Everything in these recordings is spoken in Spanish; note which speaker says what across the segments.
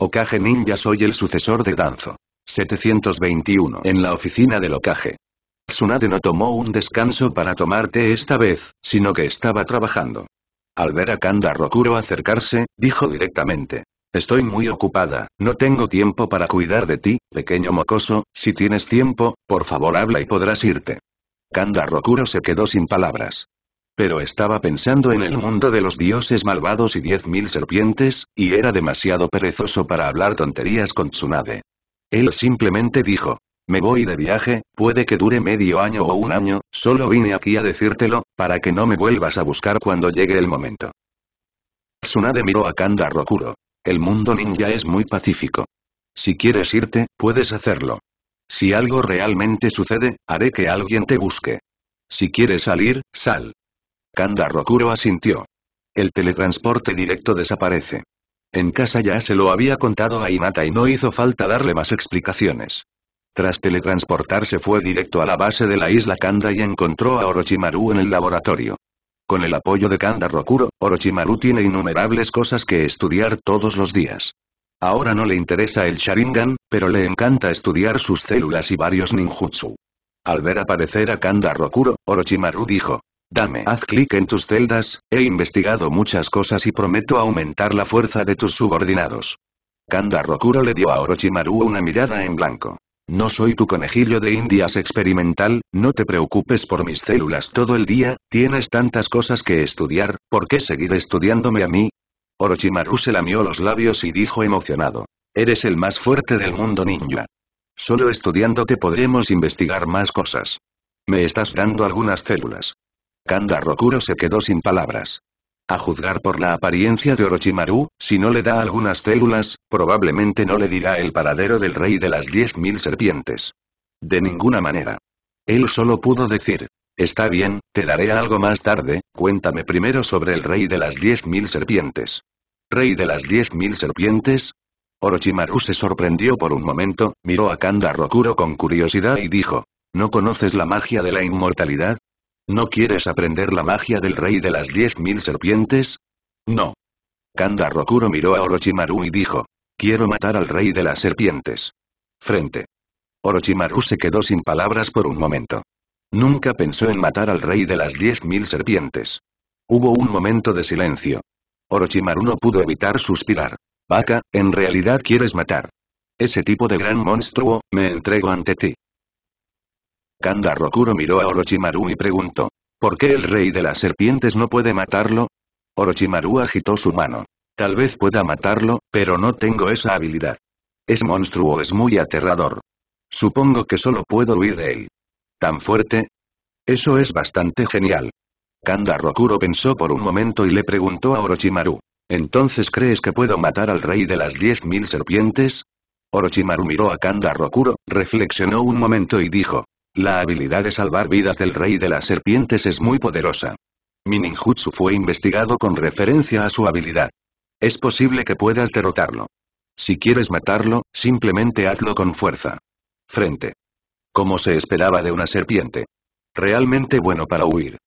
Speaker 1: Okage Ninja soy el sucesor de Danzo. 721 En la oficina del Okage. Tsunade no tomó un descanso para tomarte esta vez, sino que estaba trabajando. Al ver a Kanda Rokuro acercarse, dijo directamente. Estoy muy ocupada, no tengo tiempo para cuidar de ti, pequeño mocoso, si tienes tiempo, por favor habla y podrás irte. Kanda Rokuro se quedó sin palabras. Pero estaba pensando en el mundo de los dioses malvados y diez mil serpientes, y era demasiado perezoso para hablar tonterías con Tsunade. Él simplemente dijo, me voy de viaje, puede que dure medio año o un año, solo vine aquí a decírtelo, para que no me vuelvas a buscar cuando llegue el momento. Tsunade miró a Kanda Rokuro. El mundo ninja es muy pacífico. Si quieres irte, puedes hacerlo. Si algo realmente sucede, haré que alguien te busque. Si quieres salir, sal. Kanda Rokuro asintió. El teletransporte directo desaparece. En casa ya se lo había contado a Inata y no hizo falta darle más explicaciones. Tras teletransportarse fue directo a la base de la isla Kanda y encontró a Orochimaru en el laboratorio. Con el apoyo de Kanda Rokuro, Orochimaru tiene innumerables cosas que estudiar todos los días. Ahora no le interesa el Sharingan, pero le encanta estudiar sus células y varios ninjutsu. Al ver aparecer a Kanda Rokuro, Orochimaru dijo, Dame. Haz clic en tus celdas, he investigado muchas cosas y prometo aumentar la fuerza de tus subordinados. Kanda Rokuro le dio a Orochimaru una mirada en blanco. No soy tu conejillo de indias experimental, no te preocupes por mis células todo el día, tienes tantas cosas que estudiar, ¿por qué seguir estudiándome a mí? Orochimaru se lamió los labios y dijo emocionado. Eres el más fuerte del mundo ninja. Solo estudiándote podremos investigar más cosas. Me estás dando algunas células. Kanda Rokuro se quedó sin palabras. A juzgar por la apariencia de Orochimaru, si no le da algunas células, probablemente no le dirá el paradero del rey de las diez mil serpientes. De ninguna manera. Él solo pudo decir, Está bien, te daré algo más tarde, cuéntame primero sobre el rey de las diez mil serpientes. ¿Rey de las diez mil serpientes? Orochimaru se sorprendió por un momento, miró a Kanda Rokuro con curiosidad y dijo, ¿no conoces la magia de la inmortalidad? ¿No quieres aprender la magia del rey de las diez mil serpientes? No. Kanda Rokuro miró a Orochimaru y dijo. Quiero matar al rey de las serpientes. Frente. Orochimaru se quedó sin palabras por un momento. Nunca pensó en matar al rey de las diez mil serpientes. Hubo un momento de silencio. Orochimaru no pudo evitar suspirar. Vaca, en realidad quieres matar. Ese tipo de gran monstruo, me entrego ante ti. Kanda Rokuro miró a Orochimaru y preguntó. ¿Por qué el rey de las serpientes no puede matarlo? Orochimaru agitó su mano. Tal vez pueda matarlo, pero no tengo esa habilidad. Es monstruo es muy aterrador. Supongo que solo puedo huir de él. ¿Tan fuerte? Eso es bastante genial. Kanda Rokuro pensó por un momento y le preguntó a Orochimaru. ¿Entonces crees que puedo matar al rey de las diez mil serpientes? Orochimaru miró a Kanda Rokuro, reflexionó un momento y dijo. La habilidad de salvar vidas del rey de las serpientes es muy poderosa. Mininjutsu fue investigado con referencia a su habilidad. Es posible que puedas derrotarlo. Si quieres matarlo, simplemente hazlo con fuerza. Frente. Como se esperaba de una serpiente. Realmente bueno para huir.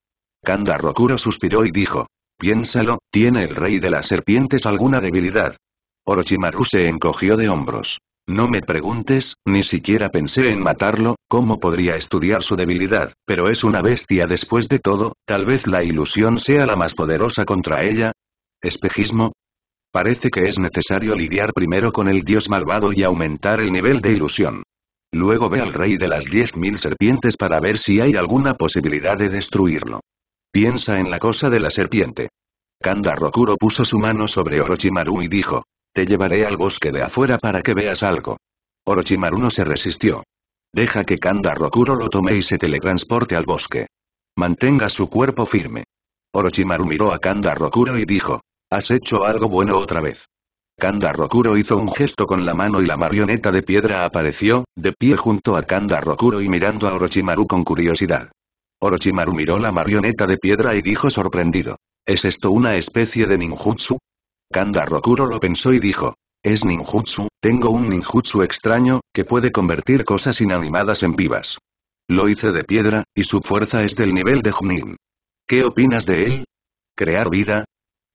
Speaker 1: Kanda Rokuro suspiró y dijo. Piénsalo, ¿tiene el rey de las serpientes alguna debilidad? Orochimaru se encogió de hombros. No me preguntes, ni siquiera pensé en matarlo, cómo podría estudiar su debilidad, pero es una bestia después de todo, tal vez la ilusión sea la más poderosa contra ella. ¿Espejismo? Parece que es necesario lidiar primero con el dios malvado y aumentar el nivel de ilusión. Luego ve al rey de las diez mil serpientes para ver si hay alguna posibilidad de destruirlo. Piensa en la cosa de la serpiente. Kanda Rokuro puso su mano sobre Orochimaru y dijo, te llevaré al bosque de afuera para que veas algo. Orochimaru no se resistió. Deja que Kanda Rokuro lo tome y se teletransporte al bosque. Mantenga su cuerpo firme. Orochimaru miró a Kanda Rokuro y dijo. Has hecho algo bueno otra vez. Kanda Rokuro hizo un gesto con la mano y la marioneta de piedra apareció, de pie junto a Kanda Rokuro y mirando a Orochimaru con curiosidad. Orochimaru miró la marioneta de piedra y dijo sorprendido. ¿Es esto una especie de ninjutsu? Kanda Rokuro lo pensó y dijo. Es ninjutsu, tengo un ninjutsu extraño, que puede convertir cosas inanimadas en vivas. Lo hice de piedra, y su fuerza es del nivel de Junin. ¿Qué opinas de él? ¿Crear vida?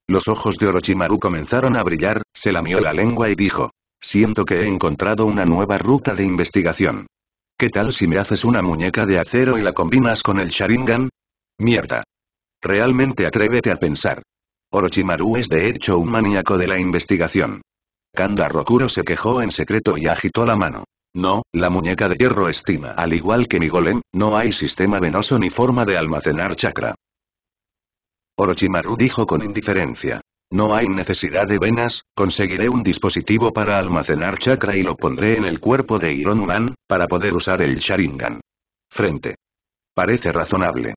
Speaker 1: Los ojos de Orochimaru comenzaron a brillar, se lamió la lengua y dijo. Siento que he encontrado una nueva ruta de investigación. ¿Qué tal si me haces una muñeca de acero y la combinas con el Sharingan? Mierda. Realmente atrévete a pensar. Orochimaru es de hecho un maníaco de la investigación. Kanda Rokuro se quejó en secreto y agitó la mano. No, la muñeca de hierro estima al igual que mi golem, no hay sistema venoso ni forma de almacenar chakra. Orochimaru dijo con indiferencia. No hay necesidad de venas, conseguiré un dispositivo para almacenar chakra y lo pondré en el cuerpo de Iron Man, para poder usar el Sharingan. Frente. Parece razonable.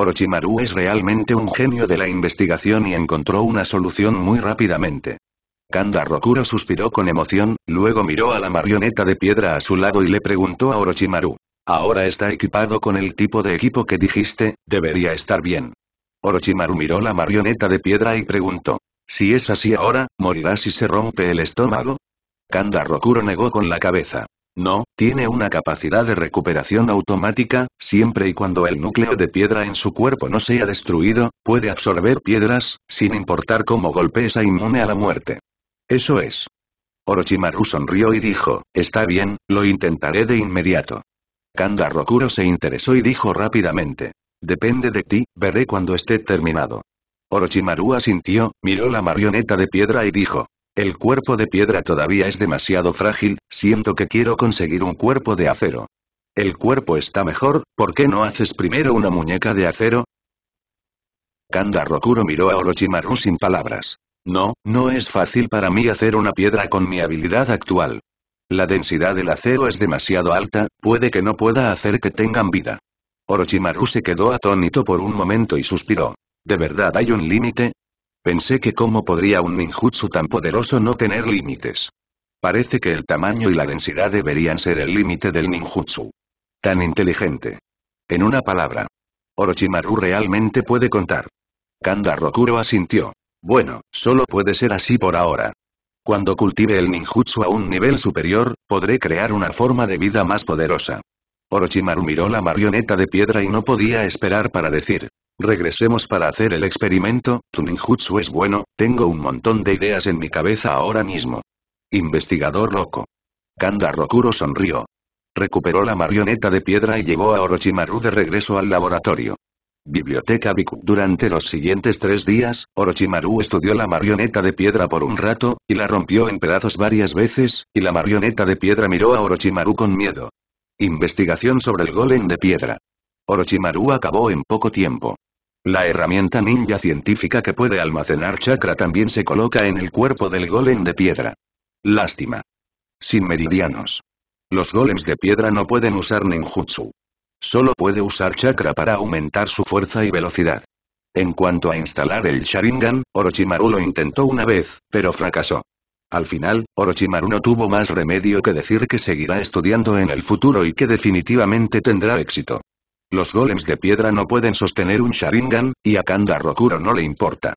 Speaker 1: Orochimaru es realmente un genio de la investigación y encontró una solución muy rápidamente. Kanda Rokuro suspiró con emoción, luego miró a la marioneta de piedra a su lado y le preguntó a Orochimaru. Ahora está equipado con el tipo de equipo que dijiste, debería estar bien. Orochimaru miró la marioneta de piedra y preguntó. Si es así ahora, ¿morirá si se rompe el estómago? Kanda Rokuro negó con la cabeza. No, tiene una capacidad de recuperación automática, siempre y cuando el núcleo de piedra en su cuerpo no sea destruido, puede absorber piedras, sin importar cómo golpees a inmune a la muerte. Eso es. Orochimaru sonrió y dijo, está bien, lo intentaré de inmediato. Kanda Rokuro se interesó y dijo rápidamente. Depende de ti, veré cuando esté terminado. Orochimaru asintió, miró la marioneta de piedra y dijo, el cuerpo de piedra todavía es demasiado frágil, siento que quiero conseguir un cuerpo de acero. El cuerpo está mejor, ¿por qué no haces primero una muñeca de acero? Kanda Rokuro miró a Orochimaru sin palabras. No, no es fácil para mí hacer una piedra con mi habilidad actual. La densidad del acero es demasiado alta, puede que no pueda hacer que tengan vida. Orochimaru se quedó atónito por un momento y suspiró. ¿De verdad hay un límite? Pensé que cómo podría un ninjutsu tan poderoso no tener límites. Parece que el tamaño y la densidad deberían ser el límite del ninjutsu. Tan inteligente. En una palabra. Orochimaru realmente puede contar. Kanda Rokuro asintió. Bueno, solo puede ser así por ahora. Cuando cultive el ninjutsu a un nivel superior, podré crear una forma de vida más poderosa. Orochimaru miró la marioneta de piedra y no podía esperar para decir, Regresemos para hacer el experimento, tu ninjutsu es bueno, tengo un montón de ideas en mi cabeza ahora mismo. Investigador loco. Kanda Rokuro sonrió. Recuperó la marioneta de piedra y llevó a Orochimaru de regreso al laboratorio. Biblioteca Biku. Durante los siguientes tres días, Orochimaru estudió la marioneta de piedra por un rato, y la rompió en pedazos varias veces, y la marioneta de piedra miró a Orochimaru con miedo. Investigación sobre el golem de piedra. Orochimaru acabó en poco tiempo. La herramienta ninja científica que puede almacenar chakra también se coloca en el cuerpo del golem de piedra. Lástima. Sin meridianos. Los golems de piedra no pueden usar ninjutsu. Solo puede usar chakra para aumentar su fuerza y velocidad. En cuanto a instalar el Sharingan, Orochimaru lo intentó una vez, pero fracasó. Al final, Orochimaru no tuvo más remedio que decir que seguirá estudiando en el futuro y que definitivamente tendrá éxito. Los golems de piedra no pueden sostener un Sharingan, y a Kanda Rokuro no le importa.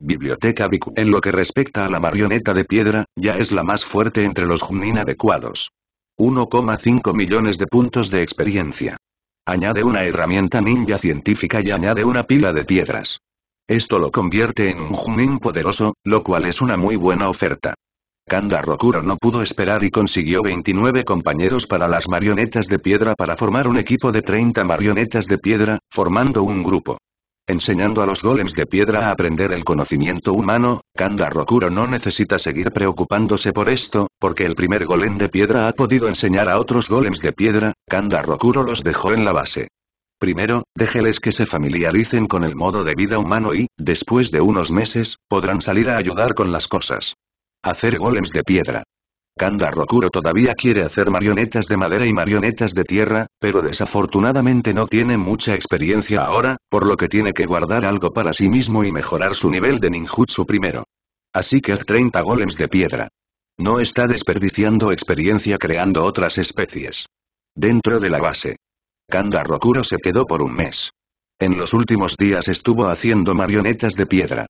Speaker 1: Biblioteca Biku. En lo que respecta a la marioneta de piedra, ya es la más fuerte entre los Junin adecuados. 1,5 millones de puntos de experiencia. Añade una herramienta ninja científica y añade una pila de piedras. Esto lo convierte en un Junin poderoso, lo cual es una muy buena oferta. Kanda Rokuro no pudo esperar y consiguió 29 compañeros para las marionetas de piedra para formar un equipo de 30 marionetas de piedra, formando un grupo. Enseñando a los golems de piedra a aprender el conocimiento humano, Kanda Rokuro no necesita seguir preocupándose por esto, porque el primer golem de piedra ha podido enseñar a otros golems de piedra, Kanda Rokuro los dejó en la base. Primero, déjeles que se familiaricen con el modo de vida humano y, después de unos meses, podrán salir a ayudar con las cosas. Hacer golems de piedra. Kanda Rokuro todavía quiere hacer marionetas de madera y marionetas de tierra, pero desafortunadamente no tiene mucha experiencia ahora, por lo que tiene que guardar algo para sí mismo y mejorar su nivel de ninjutsu primero. Así que haz 30 golems de piedra. No está desperdiciando experiencia creando otras especies. Dentro de la base. Kanda Rokuro se quedó por un mes. En los últimos días estuvo haciendo marionetas de piedra.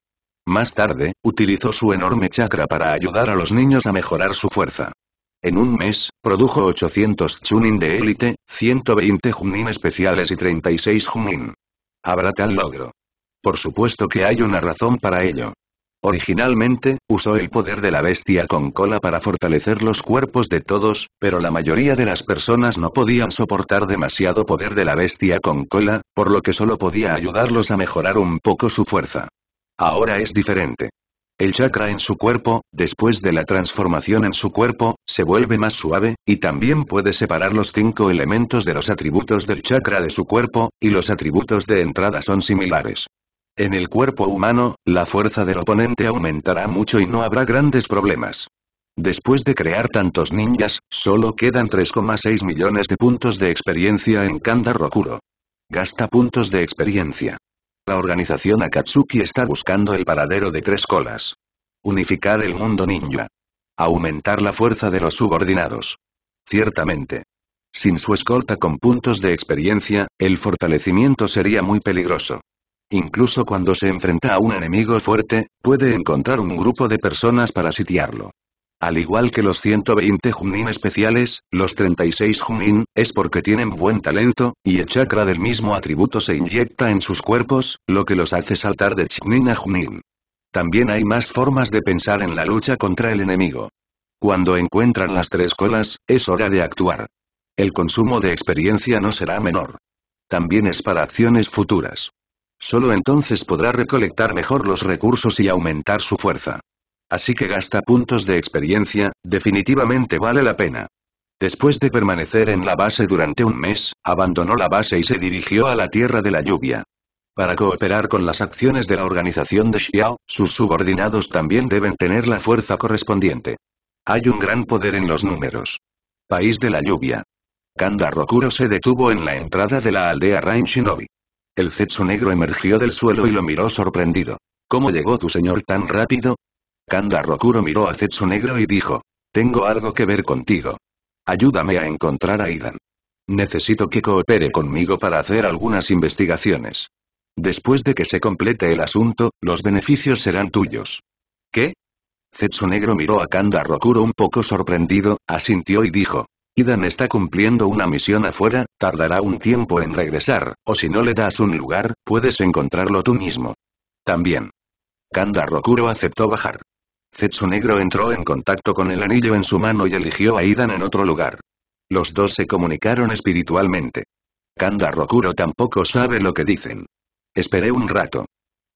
Speaker 1: Más tarde, utilizó su enorme chakra para ayudar a los niños a mejorar su fuerza. En un mes, produjo 800 chunin de élite, 120 junin especiales y 36 junin. Habrá tal logro. Por supuesto que hay una razón para ello. Originalmente, usó el poder de la bestia con cola para fortalecer los cuerpos de todos, pero la mayoría de las personas no podían soportar demasiado poder de la bestia con cola, por lo que solo podía ayudarlos a mejorar un poco su fuerza. Ahora es diferente. El chakra en su cuerpo, después de la transformación en su cuerpo, se vuelve más suave, y también puede separar los cinco elementos de los atributos del chakra de su cuerpo, y los atributos de entrada son similares. En el cuerpo humano, la fuerza del oponente aumentará mucho y no habrá grandes problemas. Después de crear tantos ninjas, solo quedan 3,6 millones de puntos de experiencia en Kanda Rokuro. Gasta puntos de experiencia. La organización Akatsuki está buscando el paradero de tres colas. Unificar el mundo ninja. Aumentar la fuerza de los subordinados. Ciertamente. Sin su escolta con puntos de experiencia, el fortalecimiento sería muy peligroso. Incluso cuando se enfrenta a un enemigo fuerte, puede encontrar un grupo de personas para sitiarlo. Al igual que los 120 Junin especiales, los 36 Junin, es porque tienen buen talento, y el chakra del mismo atributo se inyecta en sus cuerpos, lo que los hace saltar de Chunin a Junin. También hay más formas de pensar en la lucha contra el enemigo. Cuando encuentran las tres colas, es hora de actuar. El consumo de experiencia no será menor. También es para acciones futuras. Solo entonces podrá recolectar mejor los recursos y aumentar su fuerza. Así que gasta puntos de experiencia, definitivamente vale la pena. Después de permanecer en la base durante un mes, abandonó la base y se dirigió a la Tierra de la Lluvia. Para cooperar con las acciones de la organización de Xiao, sus subordinados también deben tener la fuerza correspondiente. Hay un gran poder en los números. País de la Lluvia. Kanda Rokuro se detuvo en la entrada de la aldea Rain Shinobi. El Zetsu negro emergió del suelo y lo miró sorprendido. ¿Cómo llegó tu señor tan rápido? Kanda Rokuro miró a Zetsu Negro y dijo. Tengo algo que ver contigo. Ayúdame a encontrar a Idan. Necesito que coopere conmigo para hacer algunas investigaciones. Después de que se complete el asunto, los beneficios serán tuyos. ¿Qué? Zetsu Negro miró a Kanda Rokuro un poco sorprendido, asintió y dijo. Idan está cumpliendo una misión afuera, tardará un tiempo en regresar, o si no le das un lugar, puedes encontrarlo tú mismo. También. Kanda Rokuro aceptó bajar. Zetsu Negro entró en contacto con el anillo en su mano y eligió a Idan en otro lugar. Los dos se comunicaron espiritualmente. Kanda Rokuro tampoco sabe lo que dicen. Esperé un rato.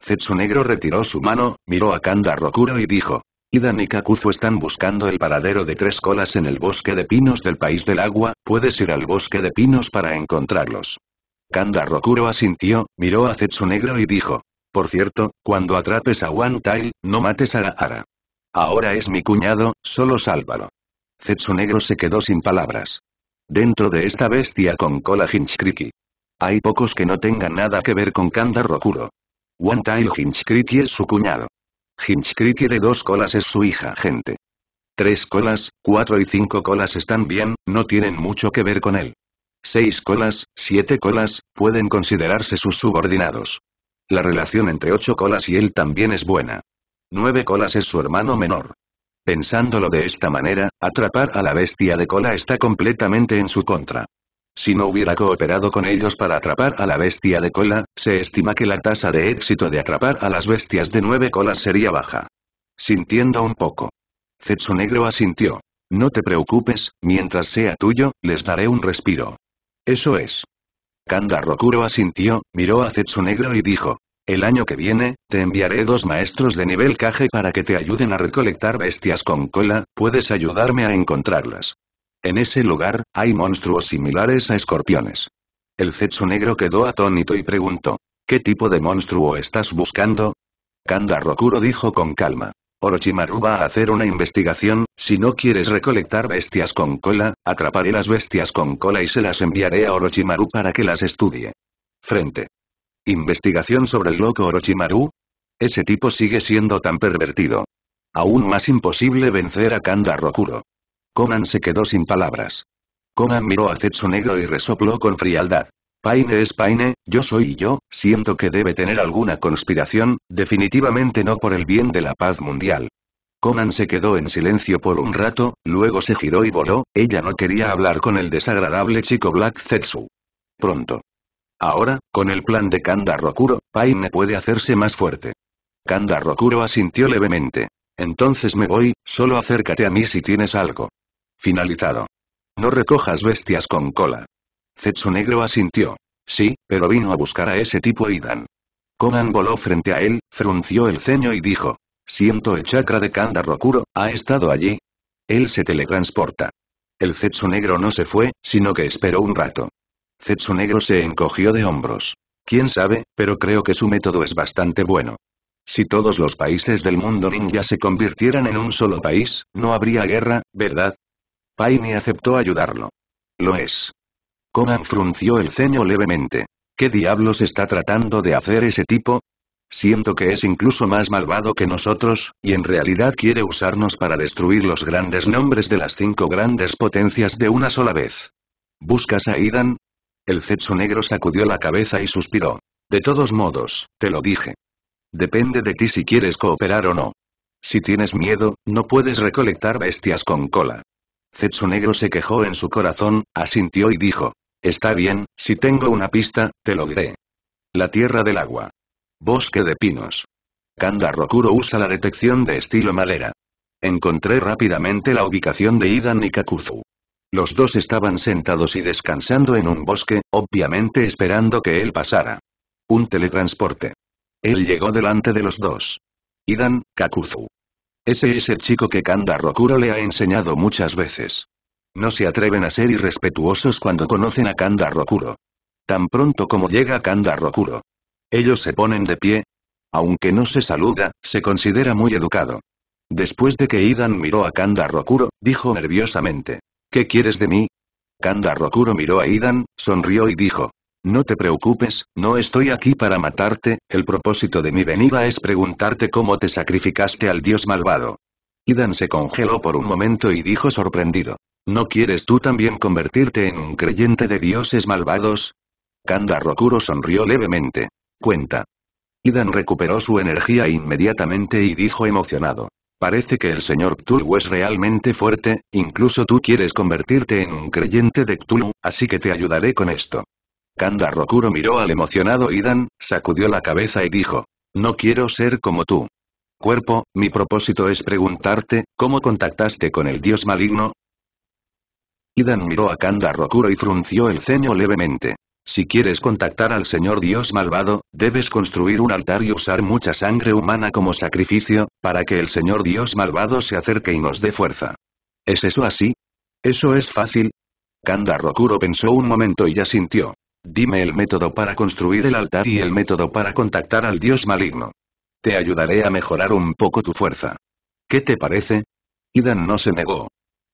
Speaker 1: Zetsu Negro retiró su mano, miró a Kanda Rokuro y dijo. Idan y Kakuzu están buscando el paradero de tres colas en el bosque de pinos del país del agua, puedes ir al bosque de pinos para encontrarlos. Kanda Rokuro asintió, miró a Zetsu Negro y dijo. Por cierto, cuando atrapes a One Tail, no mates a la Ara. Ahora es mi cuñado, solo sálvalo. Zetsu negro se quedó sin palabras. Dentro de esta bestia con cola Hinchkriki. Hay pocos que no tengan nada que ver con Kanda Rokuro. One Tail Hinchkriki es su cuñado. Hinchkriki de dos colas es su hija gente. Tres colas, cuatro y cinco colas están bien, no tienen mucho que ver con él. Seis colas, siete colas, pueden considerarse sus subordinados. La relación entre ocho colas y él también es buena. Nueve Colas es su hermano menor. Pensándolo de esta manera, atrapar a la bestia de cola está completamente en su contra. Si no hubiera cooperado con ellos para atrapar a la bestia de cola, se estima que la tasa de éxito de atrapar a las bestias de nueve colas sería baja. Sintiendo un poco. Zetsu Negro asintió. No te preocupes, mientras sea tuyo, les daré un respiro. Eso es. Kanda Rokuro asintió, miró a Zetsu Negro y dijo. El año que viene, te enviaré dos maestros de nivel Kage para que te ayuden a recolectar bestias con cola, puedes ayudarme a encontrarlas. En ese lugar, hay monstruos similares a escorpiones. El Zetsu negro quedó atónito y preguntó. ¿Qué tipo de monstruo estás buscando? Kanda Rokuro dijo con calma. Orochimaru va a hacer una investigación, si no quieres recolectar bestias con cola, atraparé las bestias con cola y se las enviaré a Orochimaru para que las estudie. Frente. ¿Investigación sobre el loco Orochimaru? Ese tipo sigue siendo tan pervertido. Aún más imposible vencer a Kanda Rokuro. Conan se quedó sin palabras. Conan miró a Zetsu negro y resopló con frialdad. Paine es Paine, yo soy yo, siento que debe tener alguna conspiración, definitivamente no por el bien de la paz mundial. Conan se quedó en silencio por un rato, luego se giró y voló, ella no quería hablar con el desagradable chico Black Zetsu. Pronto. Ahora, con el plan de Kanda Rokuro, Paine puede hacerse más fuerte. Kanda Rokuro asintió levemente. Entonces me voy, solo acércate a mí si tienes algo. Finalizado. No recojas bestias con cola. Zetsu Negro asintió. Sí, pero vino a buscar a ese tipo Idan. Conan voló frente a él, frunció el ceño y dijo. Siento el chakra de Kanda Rokuro, ¿ha estado allí? Él se teletransporta. El Zetsu Negro no se fue, sino que esperó un rato. Zetsu Negro se encogió de hombros. Quién sabe, pero creo que su método es bastante bueno. Si todos los países del mundo ninja se convirtieran en un solo país, no habría guerra, ¿verdad? Paini aceptó ayudarlo. Lo es. Conan frunció el ceño levemente. ¿Qué diablos está tratando de hacer ese tipo? Siento que es incluso más malvado que nosotros, y en realidad quiere usarnos para destruir los grandes nombres de las cinco grandes potencias de una sola vez. ¿Buscas a Idan? El Zetsu negro sacudió la cabeza y suspiró. De todos modos, te lo dije. Depende de ti si quieres cooperar o no. Si tienes miedo, no puedes recolectar bestias con cola. Zetsu negro se quejó en su corazón, asintió y dijo. Está bien, si tengo una pista, te lo diré. La tierra del agua. Bosque de pinos. Kanda Rokuro usa la detección de estilo madera. Encontré rápidamente la ubicación de Ida Nikakuzu. Los dos estaban sentados y descansando en un bosque, obviamente esperando que él pasara. Un teletransporte. Él llegó delante de los dos. Idan, Kakuzu. Ese es el chico que Kanda Rokuro le ha enseñado muchas veces. No se atreven a ser irrespetuosos cuando conocen a Kanda Rokuro. Tan pronto como llega Kanda Rokuro. Ellos se ponen de pie. Aunque no se saluda, se considera muy educado. Después de que Idan miró a Kanda Rokuro, dijo nerviosamente. ¿Qué quieres de mí? Kanda Rokuro miró a Idan, sonrió y dijo. No te preocupes, no estoy aquí para matarte, el propósito de mi venida es preguntarte cómo te sacrificaste al dios malvado. Idan se congeló por un momento y dijo sorprendido. ¿No quieres tú también convertirte en un creyente de dioses malvados? Kanda Rokuro sonrió levemente. Cuenta. Idan recuperó su energía inmediatamente y dijo emocionado. Parece que el señor Cthulhu es realmente fuerte, incluso tú quieres convertirte en un creyente de Cthulhu, así que te ayudaré con esto. Kanda Rokuro miró al emocionado Idan, sacudió la cabeza y dijo, no quiero ser como tú. Cuerpo, mi propósito es preguntarte, ¿cómo contactaste con el dios maligno? Idan miró a Kanda Rokuro y frunció el ceño levemente. Si quieres contactar al Señor Dios malvado, debes construir un altar y usar mucha sangre humana como sacrificio, para que el Señor Dios malvado se acerque y nos dé fuerza. ¿Es eso así? Eso es fácil. Kanda Rokuro pensó un momento y ya sintió. Dime el método para construir el altar y el método para contactar al Dios maligno. Te ayudaré a mejorar un poco tu fuerza. ¿Qué te parece? Idan no se negó.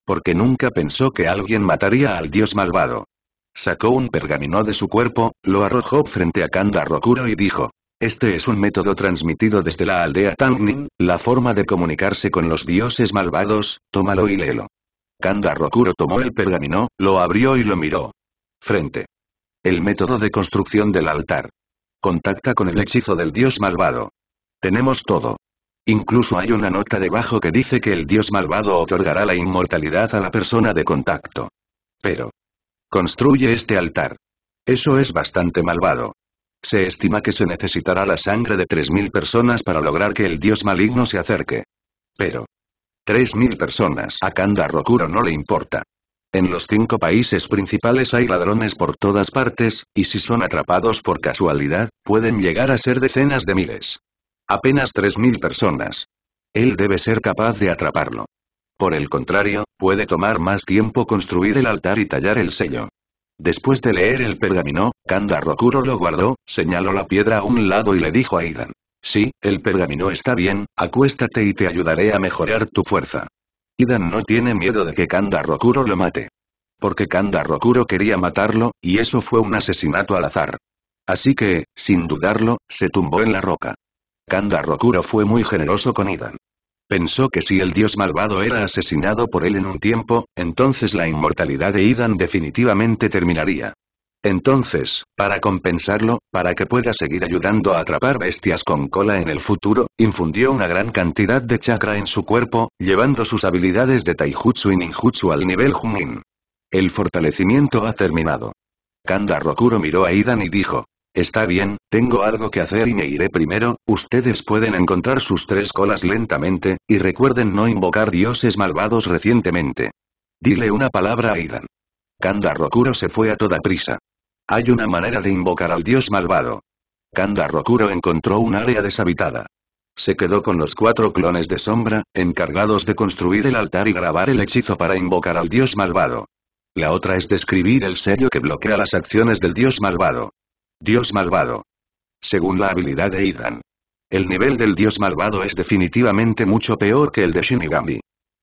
Speaker 1: Porque nunca pensó que alguien mataría al Dios malvado. Sacó un pergamino de su cuerpo, lo arrojó frente a Kanda Rokuro y dijo. Este es un método transmitido desde la aldea Tangnin, la forma de comunicarse con los dioses malvados, tómalo y léelo. Kanda Rokuro tomó el pergamino, lo abrió y lo miró. Frente. El método de construcción del altar. Contacta con el hechizo del dios malvado. Tenemos todo. Incluso hay una nota debajo que dice que el dios malvado otorgará la inmortalidad a la persona de contacto. Pero, Construye este altar. Eso es bastante malvado. Se estima que se necesitará la sangre de 3.000 personas para lograr que el dios maligno se acerque. Pero... 3.000 personas. A Kanda no le importa. En los cinco países principales hay ladrones por todas partes, y si son atrapados por casualidad, pueden llegar a ser decenas de miles. Apenas 3.000 personas. Él debe ser capaz de atraparlo. Por el contrario, puede tomar más tiempo construir el altar y tallar el sello. Después de leer el pergamino, Kanda Rokuro lo guardó, señaló la piedra a un lado y le dijo a Idan. Sí, el pergamino está bien, acuéstate y te ayudaré a mejorar tu fuerza. Idan no tiene miedo de que Kanda Rokuro lo mate. Porque Kanda Rokuro quería matarlo, y eso fue un asesinato al azar. Así que, sin dudarlo, se tumbó en la roca. Kanda Rokuro fue muy generoso con Idan. Pensó que si el dios malvado era asesinado por él en un tiempo, entonces la inmortalidad de Idan definitivamente terminaría. Entonces, para compensarlo, para que pueda seguir ayudando a atrapar bestias con cola en el futuro, infundió una gran cantidad de chakra en su cuerpo, llevando sus habilidades de taijutsu y ninjutsu al nivel Jumin. El fortalecimiento ha terminado. Kanda Rokuro miró a Idan y dijo, Está bien, tengo algo que hacer y me iré primero, ustedes pueden encontrar sus tres colas lentamente, y recuerden no invocar dioses malvados recientemente. Dile una palabra a Idan. Kanda Rokuro se fue a toda prisa. Hay una manera de invocar al dios malvado. Kanda Rokuro encontró un área deshabitada. Se quedó con los cuatro clones de sombra, encargados de construir el altar y grabar el hechizo para invocar al dios malvado. La otra es describir el sello que bloquea las acciones del dios malvado. Dios malvado. Según la habilidad de Idan. El nivel del dios malvado es definitivamente mucho peor que el de Shinigami.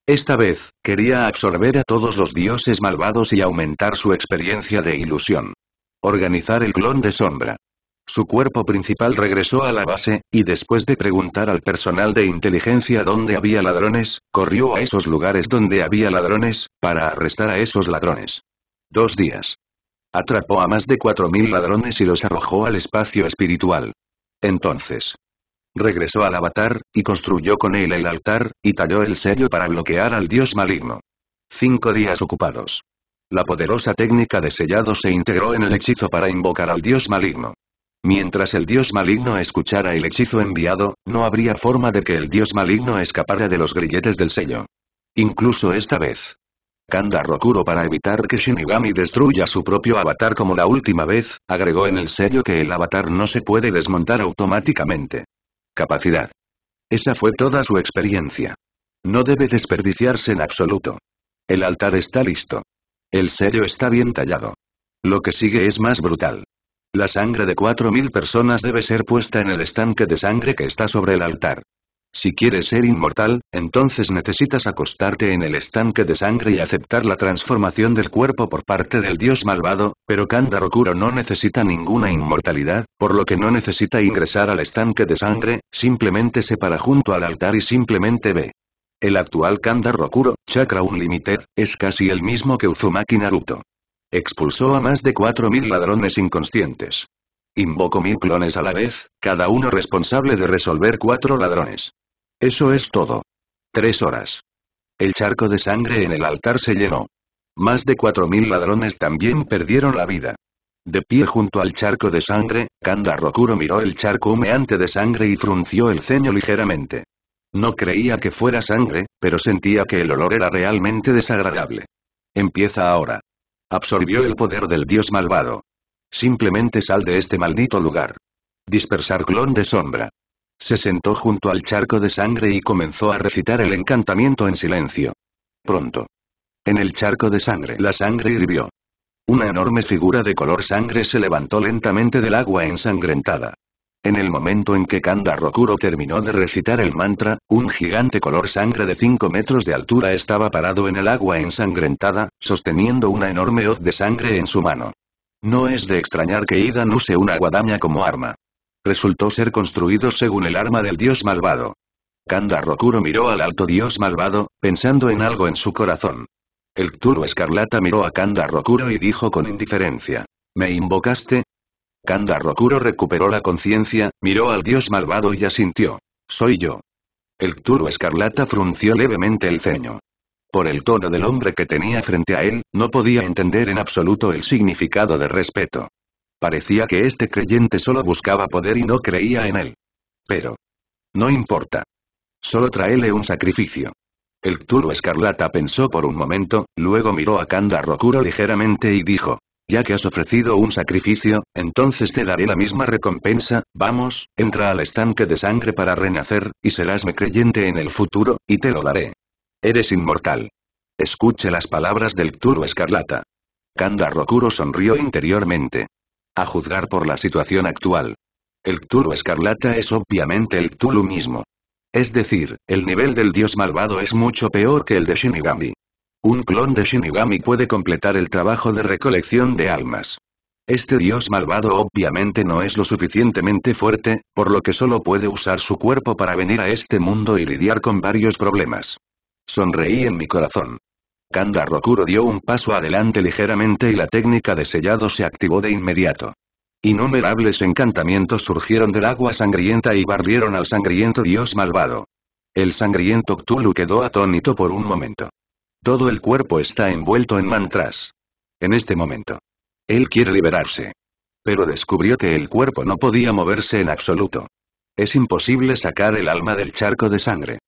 Speaker 1: Esta vez, quería absorber a todos los dioses malvados y aumentar su experiencia de ilusión. Organizar el clon de sombra. Su cuerpo principal regresó a la base, y después de preguntar al personal de inteligencia dónde había ladrones, corrió a esos lugares donde había ladrones, para arrestar a esos ladrones. Dos días. Atrapó a más de 4.000 ladrones y los arrojó al espacio espiritual. Entonces, regresó al avatar, y construyó con él el altar, y talló el sello para bloquear al dios maligno. Cinco días ocupados. La poderosa técnica de sellado se integró en el hechizo para invocar al dios maligno. Mientras el dios maligno escuchara el hechizo enviado, no habría forma de que el dios maligno escapara de los grilletes del sello. Incluso esta vez. Kanda Rokuro para evitar que Shinigami destruya su propio avatar como la última vez, agregó en el sello que el avatar no se puede desmontar automáticamente. Capacidad. Esa fue toda su experiencia. No debe desperdiciarse en absoluto. El altar está listo. El sello está bien tallado. Lo que sigue es más brutal. La sangre de 4.000 personas debe ser puesta en el estanque de sangre que está sobre el altar. Si quieres ser inmortal, entonces necesitas acostarte en el estanque de sangre y aceptar la transformación del cuerpo por parte del dios malvado, pero Kanda Rokuro no necesita ninguna inmortalidad, por lo que no necesita ingresar al estanque de sangre, simplemente se para junto al altar y simplemente ve. El actual Kanda Rokuro, Chakra Unlimited, es casi el mismo que Uzumaki Naruto. Expulsó a más de 4.000 ladrones inconscientes. Invoco mil clones a la vez, cada uno responsable de resolver cuatro ladrones. Eso es todo. Tres horas. El charco de sangre en el altar se llenó. Más de cuatro mil ladrones también perdieron la vida. De pie junto al charco de sangre, Kanda Rokuro miró el charco humeante de sangre y frunció el ceño ligeramente. No creía que fuera sangre, pero sentía que el olor era realmente desagradable. Empieza ahora. Absorbió el poder del dios malvado. Simplemente sal de este maldito lugar. Dispersar clon de sombra. Se sentó junto al charco de sangre y comenzó a recitar el encantamiento en silencio. Pronto. En el charco de sangre la sangre hirvió. Una enorme figura de color sangre se levantó lentamente del agua ensangrentada. En el momento en que Kanda Rokuro terminó de recitar el mantra, un gigante color sangre de 5 metros de altura estaba parado en el agua ensangrentada, sosteniendo una enorme hoz de sangre en su mano. No es de extrañar que Idan use una guadaña como arma. Resultó ser construido según el arma del dios malvado. Kanda Rokuro miró al alto dios malvado, pensando en algo en su corazón. El Cthulhu Escarlata miró a Kanda Rokuro y dijo con indiferencia. ¿Me invocaste? Kanda Rokuro recuperó la conciencia, miró al dios malvado y asintió. Soy yo. El Cthulhu Escarlata frunció levemente el ceño. Por el tono del hombre que tenía frente a él, no podía entender en absoluto el significado de respeto. Parecía que este creyente solo buscaba poder y no creía en él. Pero. No importa. Solo tráele un sacrificio. El Cthulhu Escarlata pensó por un momento, luego miró a Kanda Rokuro ligeramente y dijo. Ya que has ofrecido un sacrificio, entonces te daré la misma recompensa, vamos, entra al estanque de sangre para renacer, y serás mi creyente en el futuro, y te lo daré. Eres inmortal. Escuche las palabras del Turo Escarlata. Kanda Rokuro sonrió interiormente. A juzgar por la situación actual. El Tulu Escarlata es obviamente el Tulu mismo. Es decir, el nivel del dios malvado es mucho peor que el de Shinigami. Un clon de Shinigami puede completar el trabajo de recolección de almas. Este dios malvado obviamente no es lo suficientemente fuerte, por lo que solo puede usar su cuerpo para venir a este mundo y lidiar con varios problemas. Sonreí en mi corazón. Kanda Rokuro dio un paso adelante ligeramente y la técnica de sellado se activó de inmediato. Innumerables encantamientos surgieron del agua sangrienta y barrieron al sangriento dios malvado. El sangriento Cthulhu quedó atónito por un momento. Todo el cuerpo está envuelto en mantras. En este momento. Él quiere liberarse. Pero descubrió que el cuerpo no podía moverse en absoluto. Es imposible sacar el alma del charco de sangre.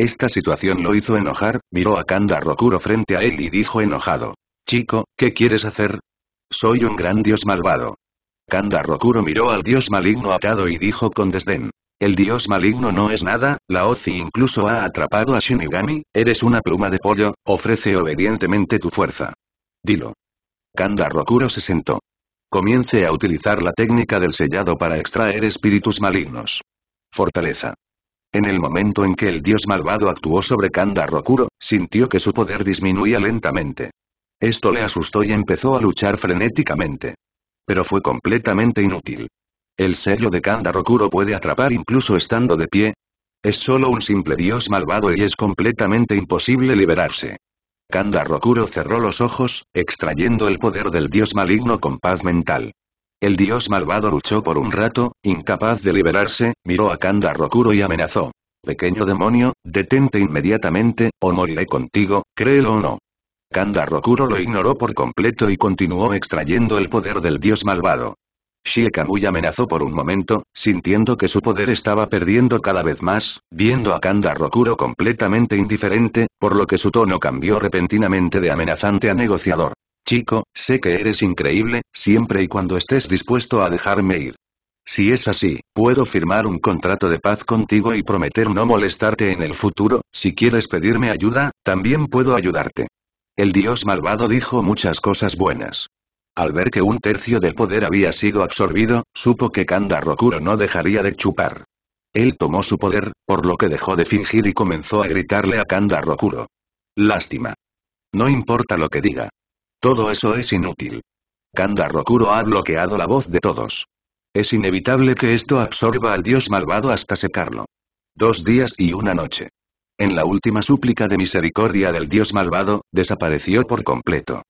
Speaker 1: Esta situación lo hizo enojar, miró a Kanda Rokuro frente a él y dijo enojado. Chico, ¿qué quieres hacer? Soy un gran dios malvado. Kanda Rokuro miró al dios maligno atado y dijo con desdén. El dios maligno no es nada, la Ozi incluso ha atrapado a Shinigami, eres una pluma de pollo, ofrece obedientemente tu fuerza. Dilo. Kanda Rokuro se sentó. Comience a utilizar la técnica del sellado para extraer espíritus malignos. Fortaleza. En el momento en que el dios malvado actuó sobre Kanda Rokuro, sintió que su poder disminuía lentamente. Esto le asustó y empezó a luchar frenéticamente. Pero fue completamente inútil. El sello de Kanda Rokuro puede atrapar incluso estando de pie. Es solo un simple dios malvado y es completamente imposible liberarse. Kanda Rokuro cerró los ojos, extrayendo el poder del dios maligno con paz mental. El dios malvado luchó por un rato, incapaz de liberarse, miró a Kanda Rokuro y amenazó. Pequeño demonio, detente inmediatamente, o moriré contigo, créelo o no. Kanda Rokuro lo ignoró por completo y continuó extrayendo el poder del dios malvado. Shiekamuy amenazó por un momento, sintiendo que su poder estaba perdiendo cada vez más, viendo a Kanda Rokuro completamente indiferente, por lo que su tono cambió repentinamente de amenazante a negociador. Chico, sé que eres increíble, siempre y cuando estés dispuesto a dejarme ir. Si es así, puedo firmar un contrato de paz contigo y prometer no molestarte en el futuro, si quieres pedirme ayuda, también puedo ayudarte. El dios malvado dijo muchas cosas buenas. Al ver que un tercio del poder había sido absorbido, supo que Kanda Rokuro no dejaría de chupar. Él tomó su poder, por lo que dejó de fingir y comenzó a gritarle a Kanda Rokuro. Lástima. No importa lo que diga, todo eso es inútil. Kanda Rokuro ha bloqueado la voz de todos. Es inevitable que esto absorba al dios malvado hasta secarlo. Dos días y una noche. En la última súplica de misericordia del dios malvado, desapareció por completo.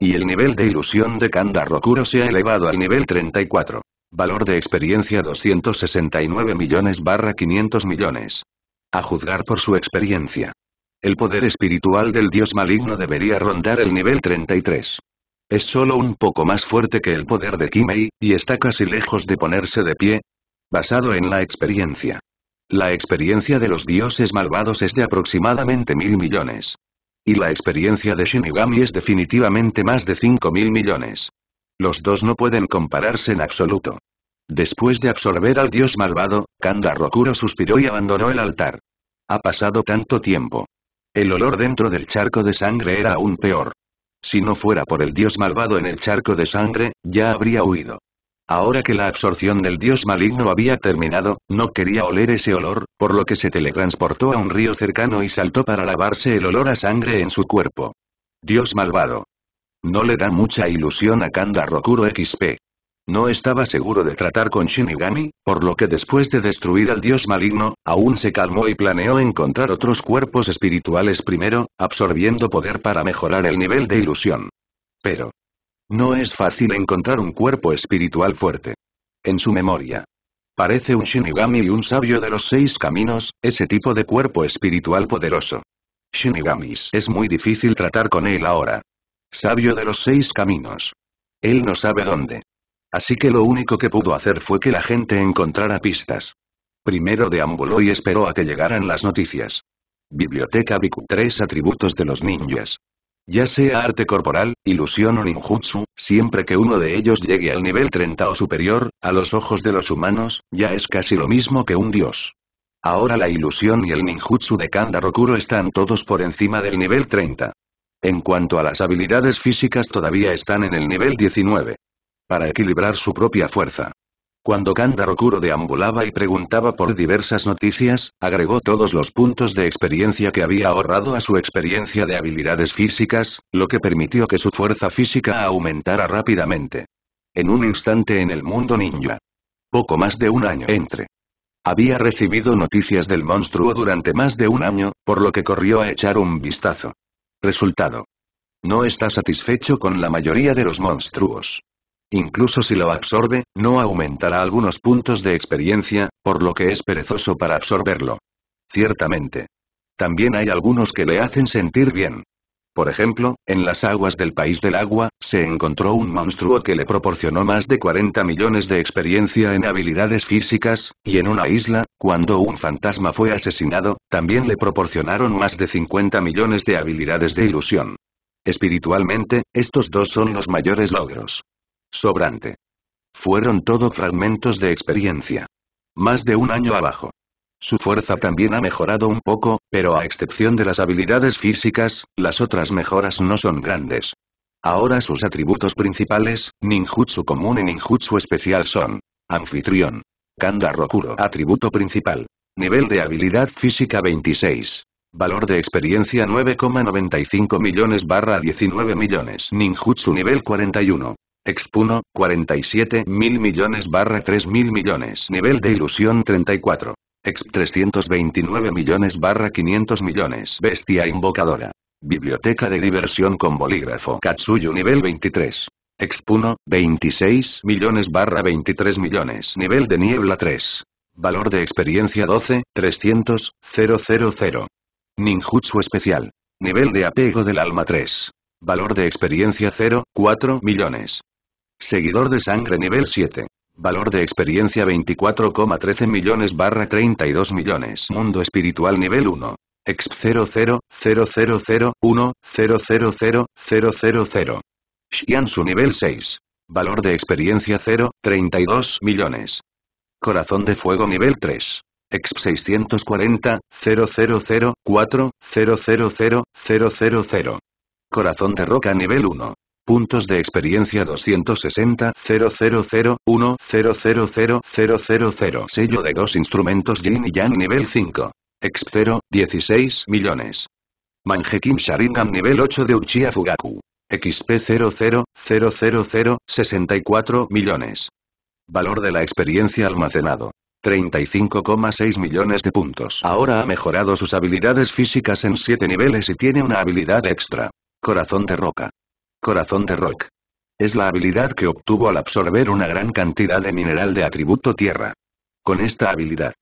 Speaker 1: Y el nivel de ilusión de Kanda Rokuro se ha elevado al nivel 34. Valor de experiencia 269 millones barra 500 millones. A juzgar por su experiencia. El poder espiritual del dios maligno debería rondar el nivel 33. Es solo un poco más fuerte que el poder de Kimei, y está casi lejos de ponerse de pie. Basado en la experiencia. La experiencia de los dioses malvados es de aproximadamente mil millones. Y la experiencia de Shinigami es definitivamente más de cinco mil millones. Los dos no pueden compararse en absoluto. Después de absorber al dios malvado, Kanda Rokuro suspiró y abandonó el altar. Ha pasado tanto tiempo. El olor dentro del charco de sangre era aún peor. Si no fuera por el dios malvado en el charco de sangre, ya habría huido. Ahora que la absorción del dios maligno había terminado, no quería oler ese olor, por lo que se teletransportó a un río cercano y saltó para lavarse el olor a sangre en su cuerpo. Dios malvado. No le da mucha ilusión a Kanda Rokuro XP. No estaba seguro de tratar con Shinigami, por lo que después de destruir al dios maligno, aún se calmó y planeó encontrar otros cuerpos espirituales primero, absorbiendo poder para mejorar el nivel de ilusión. Pero... No es fácil encontrar un cuerpo espiritual fuerte. En su memoria. Parece un Shinigami y un sabio de los seis caminos, ese tipo de cuerpo espiritual poderoso. Shinigamis es muy difícil tratar con él ahora. Sabio de los seis caminos. Él no sabe dónde. Así que lo único que pudo hacer fue que la gente encontrara pistas. Primero deambuló y esperó a que llegaran las noticias. Biblioteca Biku. Tres atributos de los ninjas. Ya sea arte corporal, ilusión o ninjutsu, siempre que uno de ellos llegue al nivel 30 o superior, a los ojos de los humanos, ya es casi lo mismo que un dios. Ahora la ilusión y el ninjutsu de Kanda Rokuro están todos por encima del nivel 30. En cuanto a las habilidades físicas todavía están en el nivel 19 para equilibrar su propia fuerza. Cuando Kandarokuro deambulaba y preguntaba por diversas noticias, agregó todos los puntos de experiencia que había ahorrado a su experiencia de habilidades físicas, lo que permitió que su fuerza física aumentara rápidamente. En un instante en el mundo ninja. Poco más de un año entre. Había recibido noticias del monstruo durante más de un año, por lo que corrió a echar un vistazo. Resultado. No está satisfecho con la mayoría de los monstruos. Incluso si lo absorbe, no aumentará algunos puntos de experiencia, por lo que es perezoso para absorberlo. Ciertamente. También hay algunos que le hacen sentir bien. Por ejemplo, en las aguas del país del agua, se encontró un monstruo que le proporcionó más de 40 millones de experiencia en habilidades físicas, y en una isla, cuando un fantasma fue asesinado, también le proporcionaron más de 50 millones de habilidades de ilusión. Espiritualmente, estos dos son los mayores logros. Sobrante. Fueron todo fragmentos de experiencia. Más de un año abajo. Su fuerza también ha mejorado un poco, pero a excepción de las habilidades físicas, las otras mejoras no son grandes. Ahora sus atributos principales, ninjutsu común y ninjutsu especial son Anfitrión. Kanda Rokuro. Atributo principal. Nivel de habilidad física 26. Valor de experiencia 9,95 millones barra 19 millones. Ninjutsu nivel 41. Expuno, 47 mil millones barra 3 mil millones. Nivel de ilusión 34. Exp 329 millones barra 500 millones. Bestia invocadora. Biblioteca de diversión con bolígrafo. Katsuyu nivel 23. Expuno 1, 26 millones barra 23 millones. Nivel de niebla 3. Valor de experiencia 12, 300, 000. Ninjutsu especial. Nivel de apego del alma 3. Valor de experiencia 0, 4 millones. Seguidor de sangre nivel 7. Valor de experiencia 24,13 millones barra 32 millones. Mundo espiritual nivel 1. Exp 00-000-1-0000-000 Xiansu nivel 6. Valor de experiencia 0, 32 millones. Corazón de fuego nivel 3. Exp 640, 000, 4, 000, 000. Corazón de roca nivel 1. Puntos de experiencia 260 000 000 000 Sello de dos instrumentos Yin y Yang nivel 5. Ex 0, 16 millones. manjekim Sharingan nivel 8 de Uchiha Fugaku. XP 000, 64 millones. Valor de la experiencia almacenado. 35,6 millones de puntos. Ahora ha mejorado sus habilidades físicas en 7 niveles y tiene una habilidad extra. Corazón de roca. Corazón de Rock. Es la habilidad que obtuvo al absorber una gran cantidad de mineral de atributo tierra. Con esta habilidad,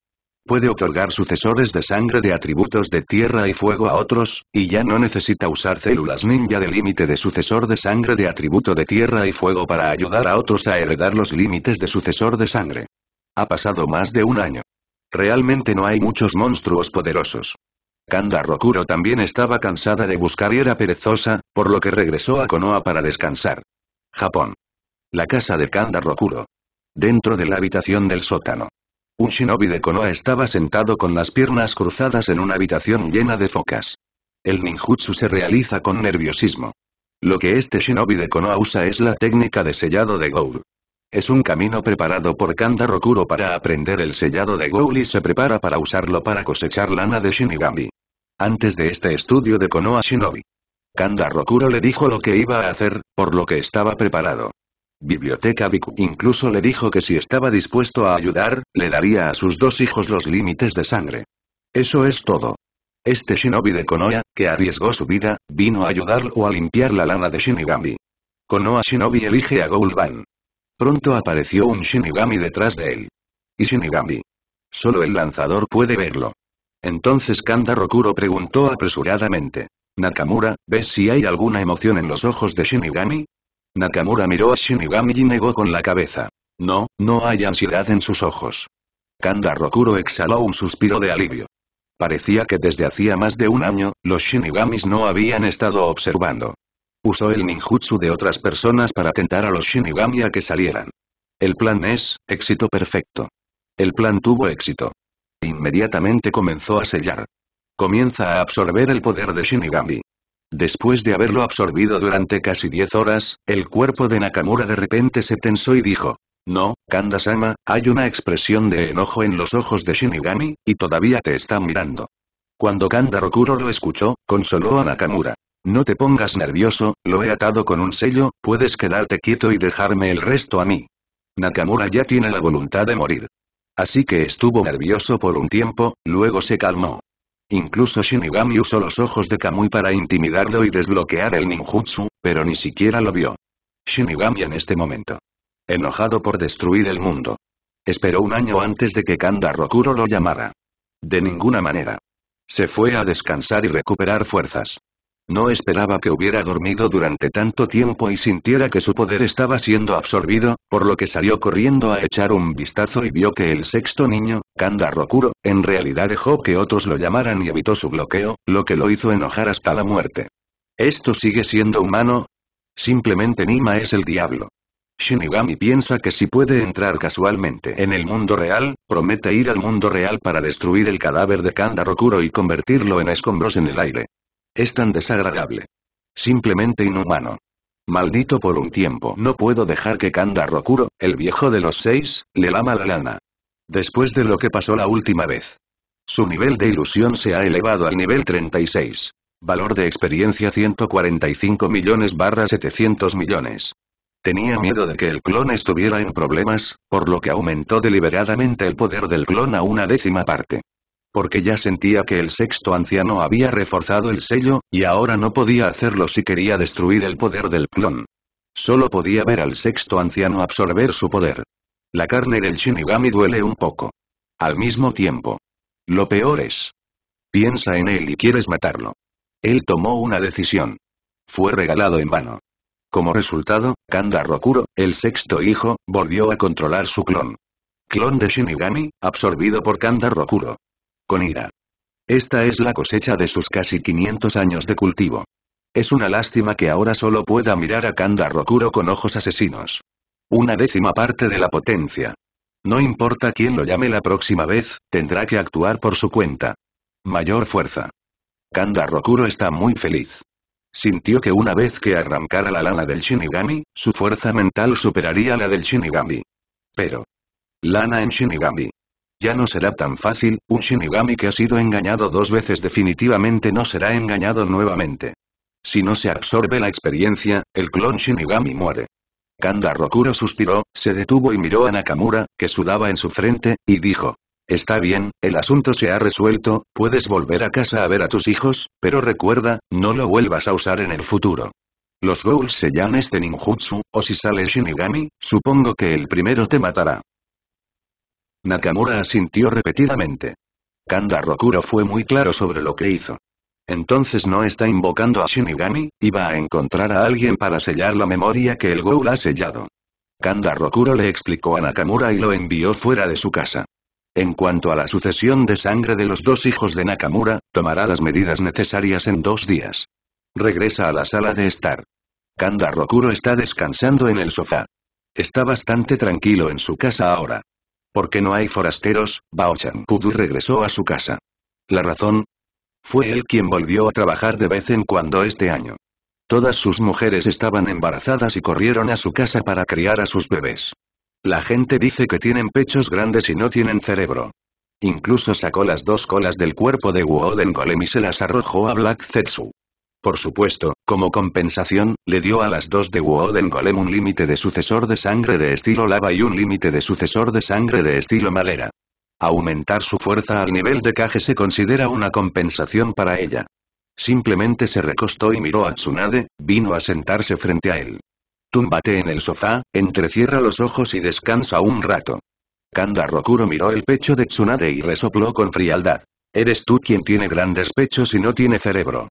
Speaker 1: puede otorgar sucesores de sangre de atributos de tierra y fuego a otros, y ya no necesita usar células ninja de límite de sucesor de sangre de atributo de tierra y fuego para ayudar a otros a heredar los límites de sucesor de sangre. Ha pasado más de un año. Realmente no hay muchos monstruos poderosos. Kanda Rokuro también estaba cansada de buscar y era perezosa, por lo que regresó a Konoha para descansar. Japón. La casa de Kanda Rokuro. Dentro de la habitación del sótano. Un shinobi de Konoha estaba sentado con las piernas cruzadas en una habitación llena de focas. El ninjutsu se realiza con nerviosismo. Lo que este shinobi de Konoha usa es la técnica de sellado de Goul. Es un camino preparado por Kanda Rokuro para aprender el sellado de Goul y se prepara para usarlo para cosechar lana de Shinigami. Antes de este estudio de Konoha Shinobi. Kanda Rokuro le dijo lo que iba a hacer, por lo que estaba preparado. Biblioteca Biku incluso le dijo que si estaba dispuesto a ayudar, le daría a sus dos hijos los límites de sangre. Eso es todo. Este shinobi de Konoha, que arriesgó su vida, vino a ayudar o a limpiar la lana de Shinigami. Konoha Shinobi elige a Goulban. Pronto apareció un Shinigami detrás de él. Y Shinigami. Solo el lanzador puede verlo. Entonces Kanda Rokuro preguntó apresuradamente. Nakamura, ¿ves si hay alguna emoción en los ojos de Shinigami? Nakamura miró a Shinigami y negó con la cabeza. No, no hay ansiedad en sus ojos. Kanda Rokuro exhaló un suspiro de alivio. Parecía que desde hacía más de un año, los Shinigamis no habían estado observando. Usó el ninjutsu de otras personas para tentar a los Shinigami a que salieran. El plan es, éxito perfecto. El plan tuvo éxito inmediatamente comenzó a sellar. Comienza a absorber el poder de Shinigami. Después de haberlo absorbido durante casi 10 horas, el cuerpo de Nakamura de repente se tensó y dijo, no, Kanda-sama, hay una expresión de enojo en los ojos de Shinigami, y todavía te está mirando. Cuando Kanda Rokuro lo escuchó, consoló a Nakamura. No te pongas nervioso, lo he atado con un sello, puedes quedarte quieto y dejarme el resto a mí. Nakamura ya tiene la voluntad de morir. Así que estuvo nervioso por un tiempo, luego se calmó. Incluso Shinigami usó los ojos de Kamui para intimidarlo y desbloquear el ninjutsu, pero ni siquiera lo vio. Shinigami en este momento. Enojado por destruir el mundo. Esperó un año antes de que Kanda Rokuro lo llamara. De ninguna manera. Se fue a descansar y recuperar fuerzas. No esperaba que hubiera dormido durante tanto tiempo y sintiera que su poder estaba siendo absorbido, por lo que salió corriendo a echar un vistazo y vio que el sexto niño, Kanda Rokuro, en realidad dejó que otros lo llamaran y evitó su bloqueo, lo que lo hizo enojar hasta la muerte. ¿Esto sigue siendo humano? Simplemente Nima es el diablo. Shinigami piensa que si puede entrar casualmente en el mundo real, promete ir al mundo real para destruir el cadáver de Kanda Rokuro y convertirlo en escombros en el aire. Es tan desagradable. Simplemente inhumano. Maldito por un tiempo. No puedo dejar que Kanda Rokuro, el viejo de los seis, le lama la lana. Después de lo que pasó la última vez. Su nivel de ilusión se ha elevado al nivel 36. Valor de experiencia 145 millones barra 700 millones. Tenía miedo de que el clon estuviera en problemas, por lo que aumentó deliberadamente el poder del clon a una décima parte porque ya sentía que el sexto anciano había reforzado el sello, y ahora no podía hacerlo si quería destruir el poder del clon. Solo podía ver al sexto anciano absorber su poder. La carne del Shinigami duele un poco. Al mismo tiempo. Lo peor es. Piensa en él y quieres matarlo. Él tomó una decisión. Fue regalado en vano. Como resultado, Kanda Rokuro, el sexto hijo, volvió a controlar su clon. Clon de Shinigami, absorbido por Kanda Rokuro con ira. Esta es la cosecha de sus casi 500 años de cultivo. Es una lástima que ahora solo pueda mirar a Kanda Rokuro con ojos asesinos. Una décima parte de la potencia. No importa quién lo llame la próxima vez, tendrá que actuar por su cuenta. Mayor fuerza. Kanda Rokuro está muy feliz. Sintió que una vez que arrancara la lana del Shinigami, su fuerza mental superaría la del Shinigami. Pero... Lana en Shinigami. Ya no será tan fácil, un Shinigami que ha sido engañado dos veces definitivamente no será engañado nuevamente. Si no se absorbe la experiencia, el clon Shinigami muere. Kanda Rokuro suspiró, se detuvo y miró a Nakamura, que sudaba en su frente, y dijo. Está bien, el asunto se ha resuelto, puedes volver a casa a ver a tus hijos, pero recuerda, no lo vuelvas a usar en el futuro. Los ghouls llaman este ninjutsu, o si sale Shinigami, supongo que el primero te matará. Nakamura asintió repetidamente. Kanda Rokuro fue muy claro sobre lo que hizo. Entonces no está invocando a Shinigami, y va a encontrar a alguien para sellar la memoria que el Ghoul ha sellado. Kanda Rokuro le explicó a Nakamura y lo envió fuera de su casa. En cuanto a la sucesión de sangre de los dos hijos de Nakamura, tomará las medidas necesarias en dos días. Regresa a la sala de estar. Kanda Rokuro está descansando en el sofá. Está bastante tranquilo en su casa ahora. Porque no hay forasteros, Baochan Pudu regresó a su casa. La razón, fue él quien volvió a trabajar de vez en cuando este año. Todas sus mujeres estaban embarazadas y corrieron a su casa para criar a sus bebés. La gente dice que tienen pechos grandes y no tienen cerebro. Incluso sacó las dos colas del cuerpo de Woden Golem y se las arrojó a Black Zetsu. Por supuesto, como compensación, le dio a las dos de Woden Golem un límite de sucesor de sangre de estilo lava y un límite de sucesor de sangre de estilo madera. Aumentar su fuerza al nivel de Kage se considera una compensación para ella. Simplemente se recostó y miró a Tsunade, vino a sentarse frente a él. Túmbate en el sofá, entrecierra los ojos y descansa un rato. Kanda Rokuro miró el pecho de Tsunade y resopló con frialdad. Eres tú quien tiene grandes pechos y no tiene cerebro.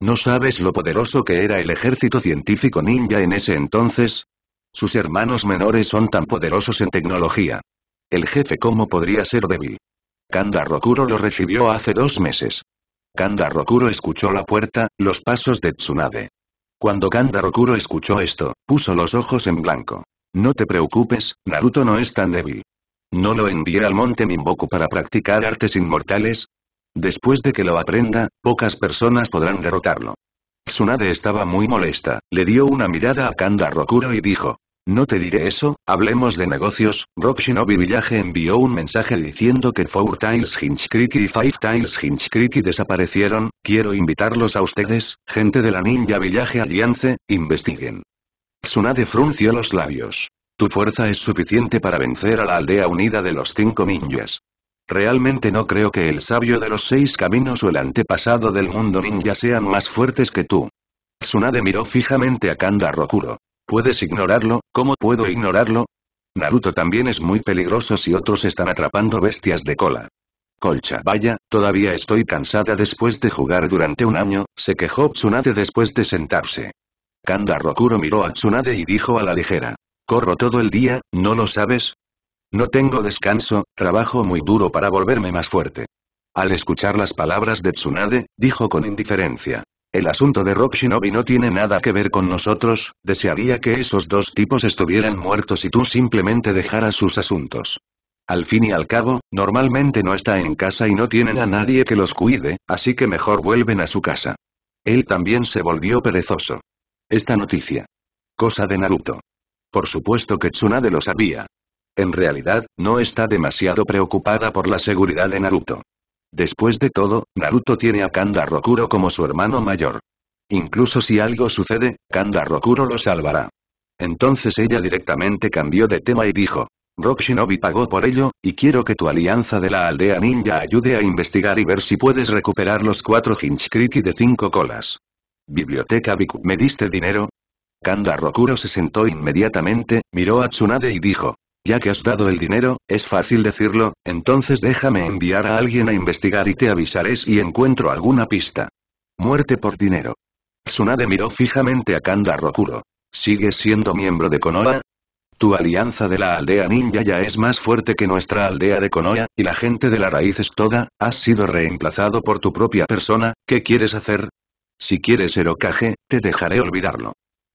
Speaker 1: ¿No sabes lo poderoso que era el ejército científico ninja en ese entonces? Sus hermanos menores son tan poderosos en tecnología. El jefe cómo podría ser débil. Kanda Rokuro lo recibió hace dos meses. Kanda Rokuro escuchó la puerta, los pasos de Tsunade. Cuando Kanda Rokuro escuchó esto, puso los ojos en blanco. No te preocupes, Naruto no es tan débil. No lo envié al monte Mimboku para practicar artes inmortales, Después de que lo aprenda, pocas personas podrán derrotarlo. Tsunade estaba muy molesta, le dio una mirada a Kanda Rokuro y dijo. No te diré eso, hablemos de negocios, Rock Shinobi Village envió un mensaje diciendo que Four Tiles Hinchkriki y Five Tiles Hinchkriki desaparecieron, quiero invitarlos a ustedes, gente de la Ninja Villaje Alliance, investiguen. Tsunade frunció los labios. Tu fuerza es suficiente para vencer a la aldea unida de los cinco ninjas. Realmente no creo que el sabio de los seis caminos o el antepasado del mundo ninja sean más fuertes que tú. Tsunade miró fijamente a Kanda Rokuro. ¿Puedes ignorarlo? ¿Cómo puedo ignorarlo? Naruto también es muy peligroso si otros están atrapando bestias de cola. Colcha, vaya, todavía estoy cansada después de jugar durante un año, se quejó Tsunade después de sentarse. Kanda Rokuro miró a Tsunade y dijo a la ligera. Corro todo el día, ¿no lo sabes? No tengo descanso, trabajo muy duro para volverme más fuerte. Al escuchar las palabras de Tsunade, dijo con indiferencia. El asunto de Rock Shinobi no tiene nada que ver con nosotros, desearía que esos dos tipos estuvieran muertos y tú simplemente dejaras sus asuntos. Al fin y al cabo, normalmente no está en casa y no tienen a nadie que los cuide, así que mejor vuelven a su casa. Él también se volvió perezoso. Esta noticia. Cosa de Naruto. Por supuesto que Tsunade lo sabía, en realidad, no está demasiado preocupada por la seguridad de Naruto. Después de todo, Naruto tiene a Kanda Rokuro como su hermano mayor. Incluso si algo sucede, Kanda Rokuro lo salvará. Entonces ella directamente cambió de tema y dijo, Rock Shinobi pagó por ello, y quiero que tu alianza de la aldea ninja ayude a investigar y ver si puedes recuperar los cuatro Hinchkriti de cinco colas. Biblioteca Biku, ¿me diste dinero? Kanda Rokuro se sentó inmediatamente, miró a Tsunade y dijo, ya que has dado el dinero, es fácil decirlo, entonces déjame enviar a alguien a investigar y te avisaré si encuentro alguna pista. Muerte por dinero. Tsunade miró fijamente a Kanda Rokuro. ¿Sigues siendo miembro de Konoha? Tu alianza de la aldea ninja ya es más fuerte que nuestra aldea de Konoha, y la gente de la raíz es toda, has sido reemplazado por tu propia persona, ¿qué quieres hacer? Si quieres ser Okage, te dejaré olvidarlo.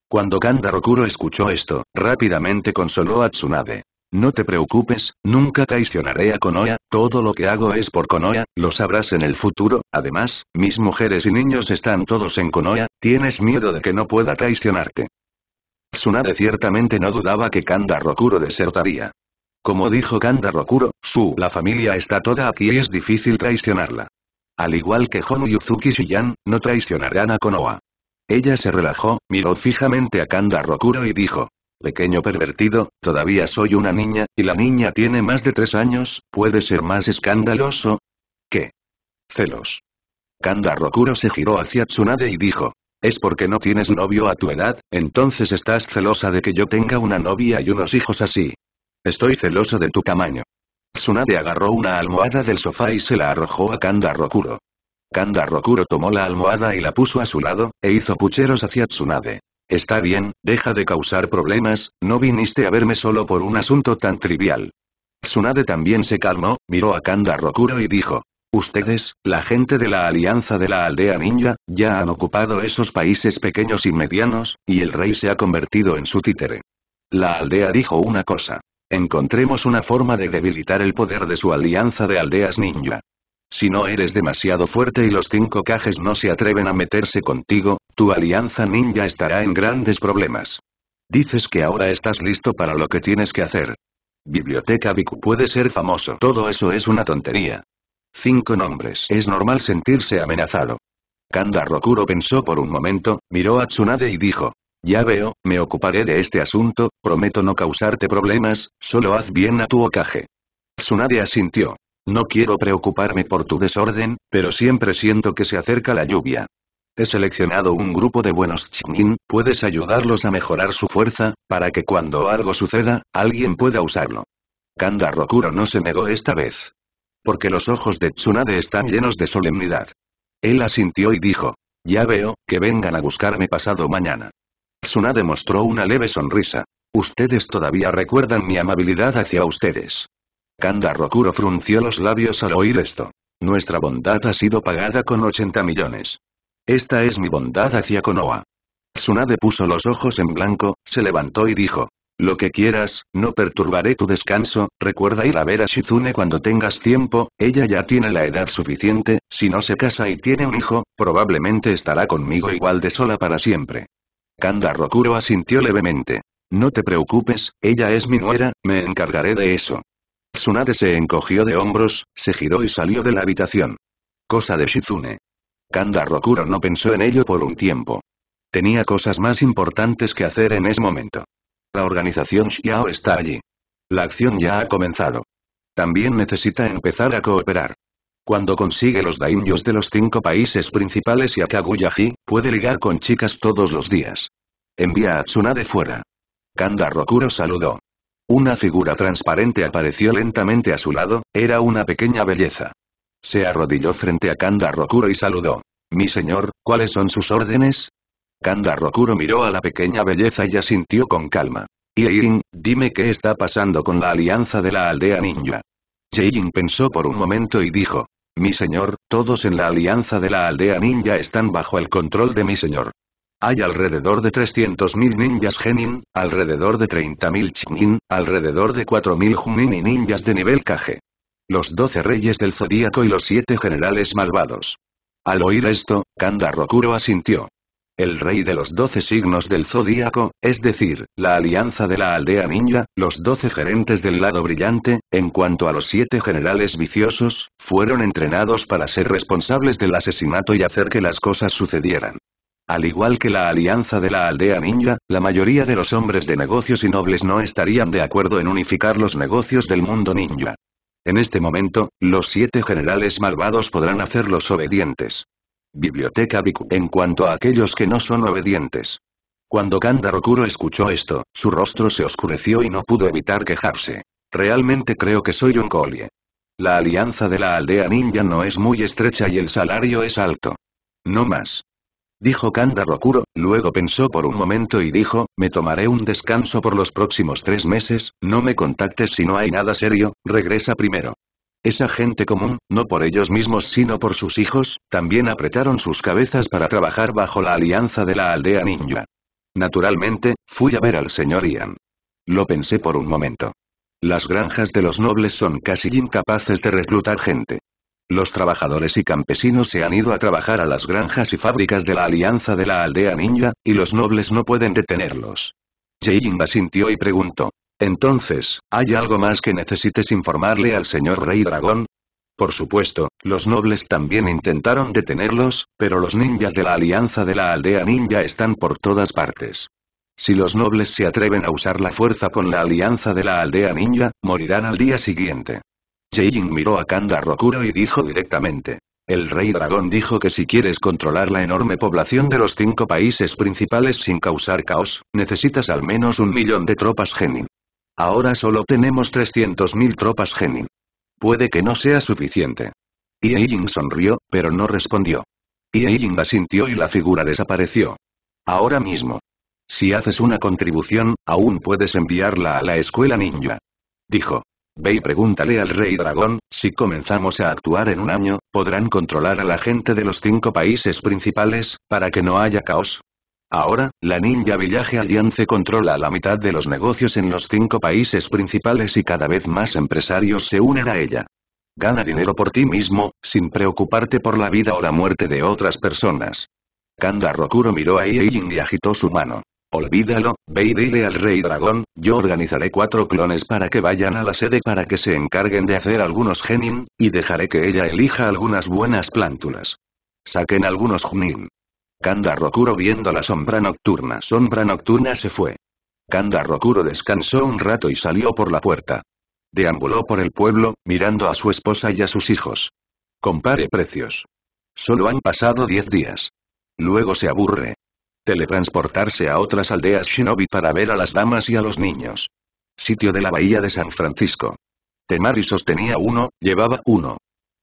Speaker 1: Cuando Kanda Rokuro escuchó esto, rápidamente consoló a Tsunade. No te preocupes, nunca traicionaré a Konoha, todo lo que hago es por Konoha, lo sabrás en el futuro, además, mis mujeres y niños están todos en Konoha, tienes miedo de que no pueda traicionarte. Tsunade ciertamente no dudaba que Kanda Rokuro desertaría. Como dijo Kanda Rokuro, su la familia está toda aquí y es difícil traicionarla. Al igual que Honu Yuzuki Shiyan, no traicionarán a Konoha. Ella se relajó, miró fijamente a Kanda Rokuro y dijo, Pequeño pervertido, todavía soy una niña, y la niña tiene más de tres años, ¿puede ser más escandaloso? ¿Qué? Celos. Kanda Rokuro se giró hacia Tsunade y dijo. Es porque no tienes novio a tu edad, entonces estás celosa de que yo tenga una novia y unos hijos así. Estoy celoso de tu tamaño. Tsunade agarró una almohada del sofá y se la arrojó a Kanda Rokuro. Kanda Rokuro tomó la almohada y la puso a su lado, e hizo pucheros hacia Tsunade. Está bien, deja de causar problemas, no viniste a verme solo por un asunto tan trivial. Tsunade también se calmó, miró a Kanda Rokuro y dijo. Ustedes, la gente de la Alianza de la Aldea Ninja, ya han ocupado esos países pequeños y medianos, y el rey se ha convertido en su títere. La aldea dijo una cosa. Encontremos una forma de debilitar el poder de su alianza de aldeas ninja. Si no eres demasiado fuerte y los cinco cajes no se atreven a meterse contigo, tu alianza ninja estará en grandes problemas. Dices que ahora estás listo para lo que tienes que hacer. Biblioteca Biku puede ser famoso. Todo eso es una tontería. Cinco nombres. Es normal sentirse amenazado. Kanda Rokuro pensó por un momento, miró a Tsunade y dijo. Ya veo, me ocuparé de este asunto, prometo no causarte problemas, solo haz bien a tu ocaje. Tsunade asintió. No quiero preocuparme por tu desorden, pero siempre siento que se acerca la lluvia. He seleccionado un grupo de buenos chinin, puedes ayudarlos a mejorar su fuerza, para que cuando algo suceda, alguien pueda usarlo. Kanda Rokuro no se negó esta vez. Porque los ojos de Tsunade están llenos de solemnidad. Él asintió y dijo, ya veo, que vengan a buscarme pasado mañana. Tsunade mostró una leve sonrisa. Ustedes todavía recuerdan mi amabilidad hacia ustedes. Kanda Rokuro frunció los labios al oír esto. Nuestra bondad ha sido pagada con 80 millones. Esta es mi bondad hacia Konoha. Tsunade puso los ojos en blanco, se levantó y dijo. Lo que quieras, no perturbaré tu descanso, recuerda ir a ver a Shizune cuando tengas tiempo, ella ya tiene la edad suficiente, si no se casa y tiene un hijo, probablemente estará conmigo igual de sola para siempre. Kanda Rokuro asintió levemente. No te preocupes, ella es mi nuera, me encargaré de eso. Tsunade se encogió de hombros, se giró y salió de la habitación. Cosa de Shizune. Kanda Rokuro no pensó en ello por un tiempo. Tenía cosas más importantes que hacer en ese momento. La organización Xiao está allí. La acción ya ha comenzado. También necesita empezar a cooperar. Cuando consigue los daimyos de los cinco países principales y Akaguyaji, puede ligar con chicas todos los días. Envía a Tsunade fuera. Kanda Rokuro saludó. Una figura transparente apareció lentamente a su lado, era una pequeña belleza. Se arrodilló frente a Kanda Rokuro y saludó. Mi señor, ¿cuáles son sus órdenes? Kanda Rokuro miró a la pequeña belleza y asintió con calma. Iein, dime qué está pasando con la alianza de la aldea ninja. Yein pensó por un momento y dijo. Mi señor, todos en la alianza de la aldea ninja están bajo el control de mi señor. Hay alrededor de 300.000 ninjas genin, alrededor de 30.000 chinin, alrededor de 4.000 junin y ninjas de nivel Kage. Los 12 reyes del zodíaco y los 7 generales malvados. Al oír esto, Kanda Rokuro asintió. El rey de los 12 signos del zodíaco, es decir, la alianza de la aldea ninja, los 12 gerentes del lado brillante, en cuanto a los 7 generales viciosos, fueron entrenados para ser responsables del asesinato y hacer que las cosas sucedieran. Al igual que la alianza de la aldea ninja, la mayoría de los hombres de negocios y nobles no estarían de acuerdo en unificar los negocios del mundo ninja. En este momento, los siete generales malvados podrán hacerlos obedientes. Biblioteca Biku. En cuanto a aquellos que no son obedientes. Cuando Kandarokuro escuchó esto, su rostro se oscureció y no pudo evitar quejarse. Realmente creo que soy un colie. La alianza de la aldea ninja no es muy estrecha y el salario es alto. No más dijo Kanda Rokuro, luego pensó por un momento y dijo, me tomaré un descanso por los próximos tres meses, no me contactes si no hay nada serio, regresa primero. Esa gente común, no por ellos mismos sino por sus hijos, también apretaron sus cabezas para trabajar bajo la alianza de la aldea ninja. Naturalmente, fui a ver al señor Ian. Lo pensé por un momento. Las granjas de los nobles son casi incapaces de reclutar gente. Los trabajadores y campesinos se han ido a trabajar a las granjas y fábricas de la Alianza de la Aldea Ninja, y los nobles no pueden detenerlos. Jeyinba sintió y preguntó. Entonces, ¿hay algo más que necesites informarle al señor Rey Dragón? Por supuesto, los nobles también intentaron detenerlos, pero los ninjas de la Alianza de la Aldea Ninja están por todas partes. Si los nobles se atreven a usar la fuerza con la Alianza de la Aldea Ninja, morirán al día siguiente. Ying miró a Kanda Rokuro y dijo directamente. El rey dragón dijo que si quieres controlar la enorme población de los cinco países principales sin causar caos, necesitas al menos un millón de tropas genin. Ahora solo tenemos 300.000 tropas genin. Puede que no sea suficiente. Ye Ying sonrió, pero no respondió. Ye Ying asintió y la figura desapareció. Ahora mismo. Si haces una contribución, aún puedes enviarla a la escuela ninja. Dijo. Ve y pregúntale al rey dragón, si comenzamos a actuar en un año, ¿podrán controlar a la gente de los cinco países principales, para que no haya caos? Ahora, la Ninja villaje Alliance controla la mitad de los negocios en los cinco países principales y cada vez más empresarios se unen a ella. Gana dinero por ti mismo, sin preocuparte por la vida o la muerte de otras personas. Kanda Rokuro miró a Ying y agitó su mano. Olvídalo, ve y dile al rey dragón, yo organizaré cuatro clones para que vayan a la sede para que se encarguen de hacer algunos genin, y dejaré que ella elija algunas buenas plántulas. Saquen algunos junin. Kanda Rokuro viendo la sombra nocturna. Sombra nocturna se fue. Kanda Rokuro descansó un rato y salió por la puerta. Deambuló por el pueblo, mirando a su esposa y a sus hijos. Compare precios. Solo han pasado diez días. Luego se aburre. Teletransportarse a otras aldeas shinobi para ver a las damas y a los niños. Sitio de la bahía de San Francisco. Temari sostenía uno, llevaba uno.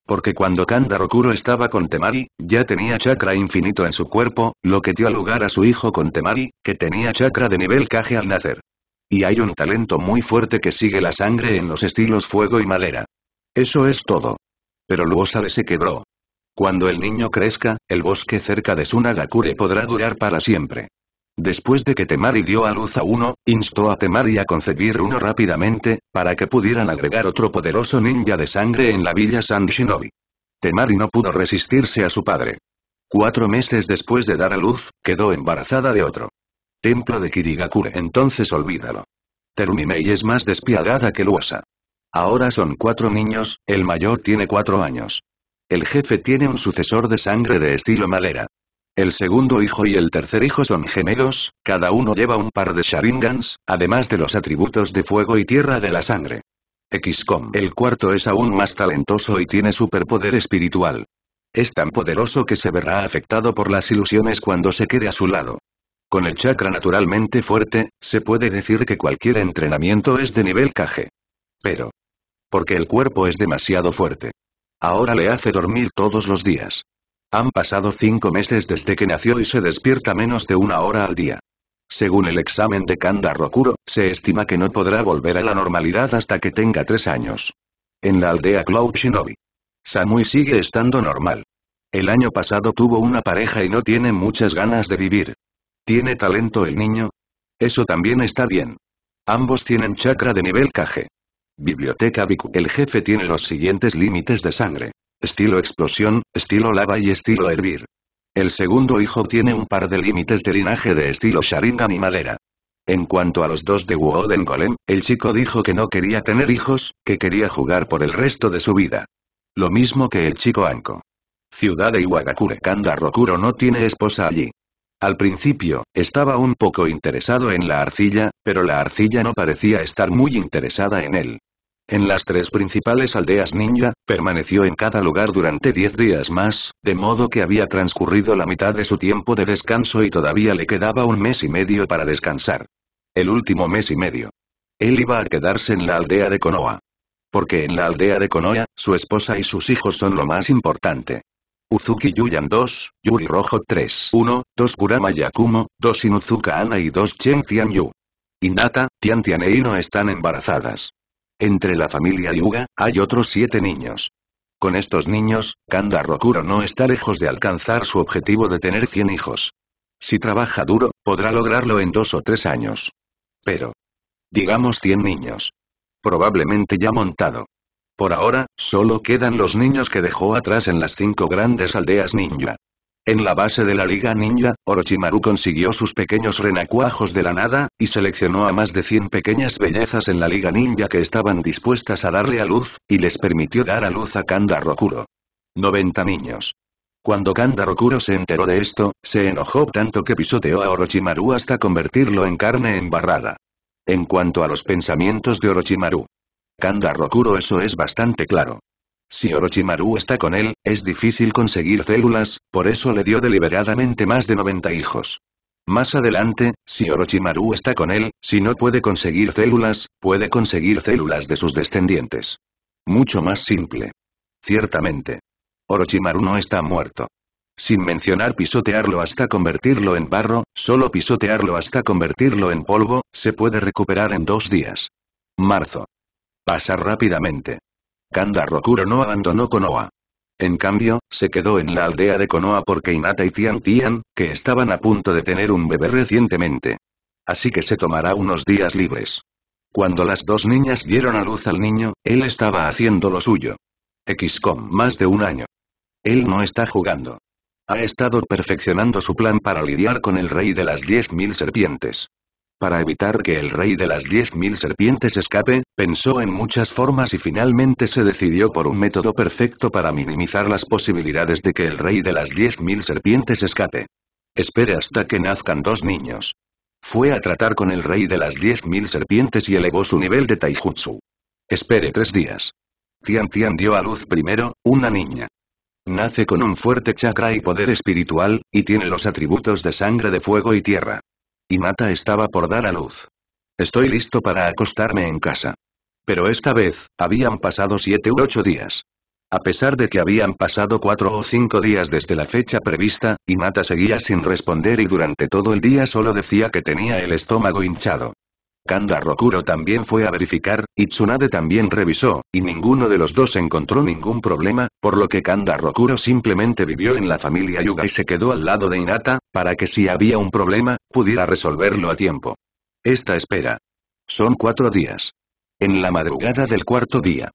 Speaker 1: Porque cuando Kandarokuro estaba con Temari, ya tenía chakra infinito en su cuerpo, lo que dio lugar a su hijo con Temari, que tenía chakra de nivel Kage al nacer. Y hay un talento muy fuerte que sigue la sangre en los estilos fuego y madera. Eso es todo. Pero le se quebró. Cuando el niño crezca, el bosque cerca de Sunagakure podrá durar para siempre. Después de que Temari dio a luz a uno, instó a Temari a concebir uno rápidamente, para que pudieran agregar otro poderoso ninja de sangre en la villa San Shinobi. Temari no pudo resistirse a su padre. Cuatro meses después de dar a luz, quedó embarazada de otro. Templo de Kirigakure entonces olvídalo. Terumimei es más despiadada que Luasa. Ahora son cuatro niños, el mayor tiene cuatro años. El jefe tiene un sucesor de sangre de estilo madera. El segundo hijo y el tercer hijo son gemelos, cada uno lleva un par de sharingans, además de los atributos de fuego y tierra de la sangre. XCOM. El cuarto es aún más talentoso y tiene superpoder espiritual. Es tan poderoso que se verá afectado por las ilusiones cuando se quede a su lado. Con el chakra naturalmente fuerte, se puede decir que cualquier entrenamiento es de nivel KG. Pero. Porque el cuerpo es demasiado fuerte. Ahora le hace dormir todos los días. Han pasado cinco meses desde que nació y se despierta menos de una hora al día. Según el examen de Kanda Rokuro, se estima que no podrá volver a la normalidad hasta que tenga tres años. En la aldea Cloud Shinobi. Samui sigue estando normal. El año pasado tuvo una pareja y no tiene muchas ganas de vivir. ¿Tiene talento el niño? Eso también está bien. Ambos tienen chakra de nivel Kage. Biblioteca Biku. El jefe tiene los siguientes límites de sangre. Estilo explosión, estilo lava y estilo hervir. El segundo hijo tiene un par de límites de linaje de estilo Sharingan y madera. En cuanto a los dos de woden Golem, el chico dijo que no quería tener hijos, que quería jugar por el resto de su vida. Lo mismo que el chico Anko. Ciudad de Iwagakure Kanda Rokuro no tiene esposa allí. Al principio, estaba un poco interesado en la arcilla, pero la arcilla no parecía estar muy interesada en él en las tres principales aldeas ninja, permaneció en cada lugar durante diez días más, de modo que había transcurrido la mitad de su tiempo de descanso y todavía le quedaba un mes y medio para descansar. El último mes y medio. Él iba a quedarse en la aldea de Konoha. Porque en la aldea de Konoha, su esposa y sus hijos son lo más importante. Uzuki Yuyan 2, Yuri Rojo 3, 1, 2 Kurama Yakumo, 2 Inuzuka Ana y 2 Chen Tianyu. Inata, Tian Tian e Ino están embarazadas. Entre la familia Yuga, hay otros siete niños. Con estos niños, Kanda Rokuro no está lejos de alcanzar su objetivo de tener 100 hijos. Si trabaja duro, podrá lograrlo en dos o tres años. Pero. Digamos 100 niños. Probablemente ya montado. Por ahora, solo quedan los niños que dejó atrás en las cinco grandes aldeas ninja. En la base de la Liga Ninja, Orochimaru consiguió sus pequeños renacuajos de la nada, y seleccionó a más de 100 pequeñas bellezas en la Liga Ninja que estaban dispuestas a darle a luz, y les permitió dar a luz a Kanda Rokuro. 90 niños. Cuando Kanda Rokuro se enteró de esto, se enojó tanto que pisoteó a Orochimaru hasta convertirlo en carne embarrada. En cuanto a los pensamientos de Orochimaru. Kanda Rokuro eso es bastante claro. Si Orochimaru está con él, es difícil conseguir células, por eso le dio deliberadamente más de 90 hijos. Más adelante, si Orochimaru está con él, si no puede conseguir células, puede conseguir células de sus descendientes. Mucho más simple. Ciertamente. Orochimaru no está muerto. Sin mencionar pisotearlo hasta convertirlo en barro, solo pisotearlo hasta convertirlo en polvo, se puede recuperar en dos días. Marzo. Pasa rápidamente. Kanda Rokuro no abandonó Konoha. En cambio, se quedó en la aldea de Konoha porque Inata y Tian Tian, que estaban a punto de tener un bebé recientemente. Así que se tomará unos días libres. Cuando las dos niñas dieron a luz al niño, él estaba haciendo lo suyo. XCOM más de un año. Él no está jugando. Ha estado perfeccionando su plan para lidiar con el rey de las 10.000 serpientes. Para evitar que el rey de las 10.000 serpientes escape, pensó en muchas formas y finalmente se decidió por un método perfecto para minimizar las posibilidades de que el rey de las 10.000 serpientes escape. Espere hasta que nazcan dos niños. Fue a tratar con el rey de las 10.000 serpientes y elevó su nivel de taijutsu. Espere tres días. Tian Tian dio a luz primero, una niña. Nace con un fuerte chakra y poder espiritual, y tiene los atributos de sangre de fuego y tierra. Y Mata estaba por dar a luz. Estoy listo para acostarme en casa. Pero esta vez, habían pasado siete u ocho días. A pesar de que habían pasado cuatro o cinco días desde la fecha prevista, Mata seguía sin responder y durante todo el día solo decía que tenía el estómago hinchado. Kanda Rokuro también fue a verificar, y Tsunade también revisó, y ninguno de los dos encontró ningún problema, por lo que Kanda Rokuro simplemente vivió en la familia Yuga y se quedó al lado de Inata, para que si había un problema, pudiera resolverlo a tiempo. Esta espera. Son cuatro días. En la madrugada del cuarto día.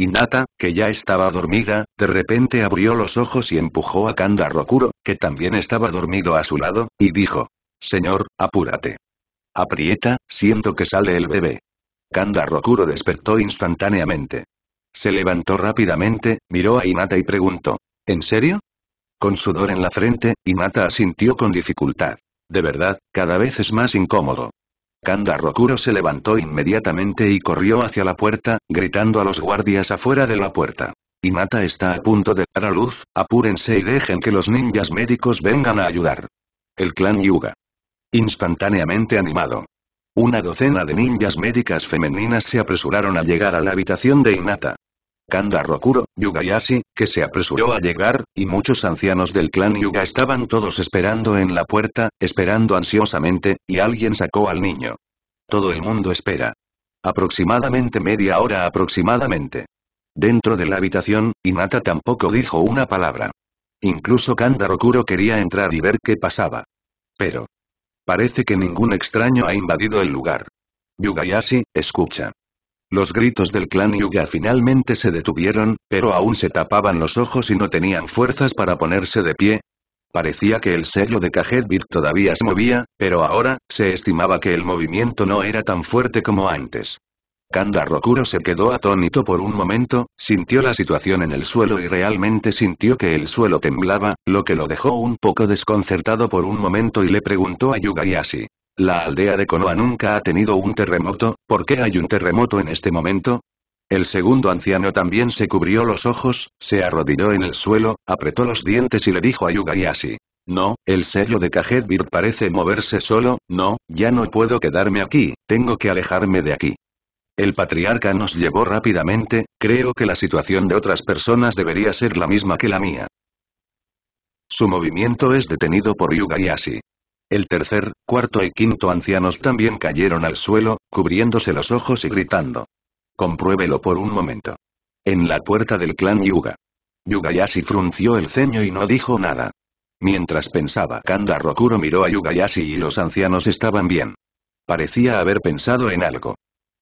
Speaker 1: Inata, que ya estaba dormida, de repente abrió los ojos y empujó a Kanda Rokuro, que también estaba dormido a su lado, y dijo. Señor, apúrate. Aprieta, siento que sale el bebé. Kanda Rokuro despertó instantáneamente. Se levantó rápidamente, miró a Inata y preguntó. ¿En serio? Con sudor en la frente, Inata asintió con dificultad. De verdad, cada vez es más incómodo. Kanda Rokuro se levantó inmediatamente y corrió hacia la puerta, gritando a los guardias afuera de la puerta. Inata está a punto de dar a luz, apúrense y dejen que los ninjas médicos vengan a ayudar. El clan Yuga. Instantáneamente animado. Una docena de ninjas médicas femeninas se apresuraron a llegar a la habitación de Inata. Kanda Rokuro, Yugayashi, que se apresuró a llegar, y muchos ancianos del clan Yuga estaban todos esperando en la puerta, esperando ansiosamente, y alguien sacó al niño. Todo el mundo espera. Aproximadamente media hora aproximadamente. Dentro de la habitación, Inata tampoco dijo una palabra. Incluso Kanda Rokuro quería entrar y ver qué pasaba. Pero, Parece que ningún extraño ha invadido el lugar. Yugayashi, escucha. Los gritos del clan Yuga finalmente se detuvieron, pero aún se tapaban los ojos y no tenían fuerzas para ponerse de pie. Parecía que el sello de Kajetbir todavía se movía, pero ahora, se estimaba que el movimiento no era tan fuerte como antes. Kanda Rokuro se quedó atónito por un momento, sintió la situación en el suelo y realmente sintió que el suelo temblaba, lo que lo dejó un poco desconcertado por un momento y le preguntó a Yugayashi. La aldea de Konoha nunca ha tenido un terremoto, ¿por qué hay un terremoto en este momento? El segundo anciano también se cubrió los ojos, se arrodilló en el suelo, apretó los dientes y le dijo a Yugayashi. No, el sello de Kajedbir parece moverse solo, no, ya no puedo quedarme aquí, tengo que alejarme de aquí. El patriarca nos llevó rápidamente, creo que la situación de otras personas debería ser la misma que la mía. Su movimiento es detenido por Yuga El tercer, cuarto y quinto ancianos también cayeron al suelo, cubriéndose los ojos y gritando. Compruébelo por un momento. En la puerta del clan Yuga. Yugayashi frunció el ceño y no dijo nada. Mientras pensaba, Kanda Rokuro miró a Yugayashi y los ancianos estaban bien. Parecía haber pensado en algo.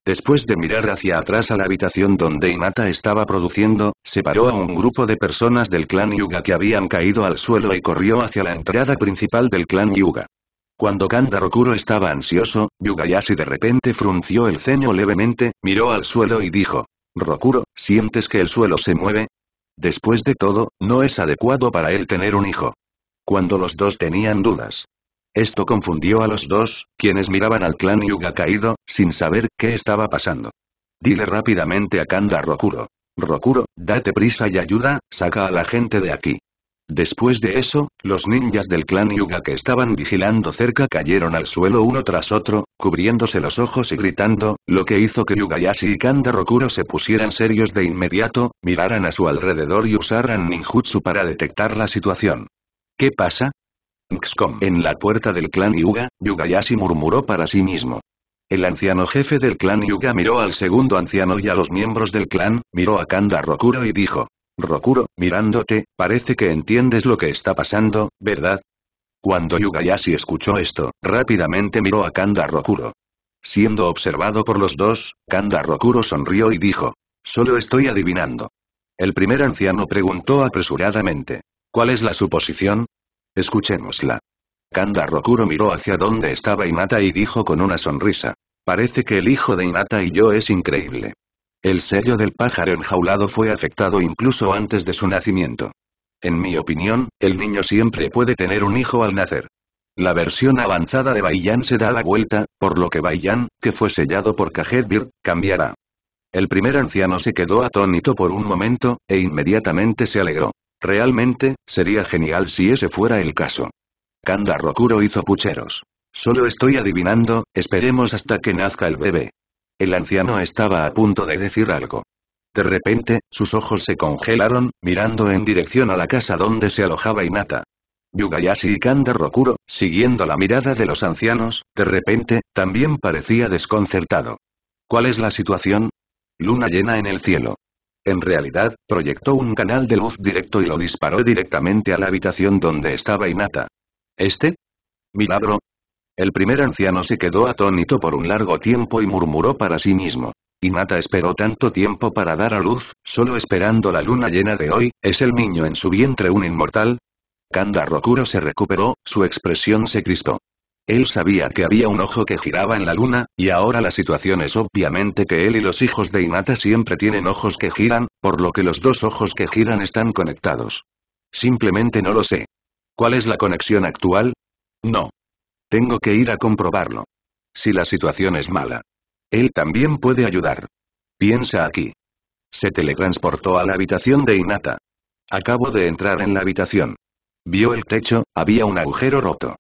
Speaker 1: Después de mirar hacia atrás a la habitación donde Imata estaba produciendo, se paró a un grupo de personas del clan Yuga que habían caído al suelo y corrió hacia la entrada principal del clan Yuga. Cuando Kanda Rokuro estaba ansioso, Yugayashi de repente frunció el ceño levemente, miró al suelo y dijo, Rokuro, ¿sientes que el suelo se mueve? Después de todo, no es adecuado para él tener un hijo. Cuando los dos tenían dudas, esto confundió a los dos, quienes miraban al clan Yuga caído, sin saber qué estaba pasando. Dile rápidamente a Kanda Rokuro. Rokuro, date prisa y ayuda, saca a la gente de aquí. Después de eso, los ninjas del clan Yuga que estaban vigilando cerca cayeron al suelo uno tras otro, cubriéndose los ojos y gritando, lo que hizo que Yugayashi y Kanda Rokuro se pusieran serios de inmediato, miraran a su alrededor y usaran ninjutsu para detectar la situación. ¿Qué pasa? En la puerta del clan Yuga, Yugayashi murmuró para sí mismo. El anciano jefe del clan Yuga miró al segundo anciano y a los miembros del clan, miró a Kanda Rokuro y dijo. Rokuro, mirándote, parece que entiendes lo que está pasando, ¿verdad? Cuando Yugayashi escuchó esto, rápidamente miró a Kanda Rokuro. Siendo observado por los dos, Kanda Rokuro sonrió y dijo. Solo estoy adivinando. El primer anciano preguntó apresuradamente. ¿Cuál es la suposición? Escuchémosla. Kanda Rokuro miró hacia donde estaba Inata y dijo con una sonrisa. Parece que el hijo de Inata y yo es increíble. El sello del pájaro enjaulado fue afectado incluso antes de su nacimiento. En mi opinión, el niño siempre puede tener un hijo al nacer. La versión avanzada de Baiyan se da la vuelta, por lo que Baiyan, que fue sellado por Kajedbir, cambiará. El primer anciano se quedó atónito por un momento, e inmediatamente se alegró. Realmente, sería genial si ese fuera el caso. Kanda Rokuro hizo pucheros. Solo estoy adivinando, esperemos hasta que nazca el bebé. El anciano estaba a punto de decir algo. De repente, sus ojos se congelaron, mirando en dirección a la casa donde se alojaba Inata. Yugayashi y Kanda Rokuro, siguiendo la mirada de los ancianos, de repente, también parecía desconcertado. ¿Cuál es la situación? Luna llena en el cielo. En realidad, proyectó un canal de luz directo y lo disparó directamente a la habitación donde estaba Inata. ¿Este? Milagro. El primer anciano se quedó atónito por un largo tiempo y murmuró para sí mismo. Inata esperó tanto tiempo para dar a luz, solo esperando la luna llena de hoy, ¿es el niño en su vientre un inmortal? Kanda Rokuro se recuperó, su expresión se crispó. Él sabía que había un ojo que giraba en la luna, y ahora la situación es obviamente que él y los hijos de Inata siempre tienen ojos que giran, por lo que los dos ojos que giran están conectados. Simplemente no lo sé. ¿Cuál es la conexión actual? No. Tengo que ir a comprobarlo. Si la situación es mala. Él también puede ayudar. Piensa aquí. Se teletransportó a la habitación de Inata. Acabo de entrar en la habitación. Vio el techo, había un agujero roto.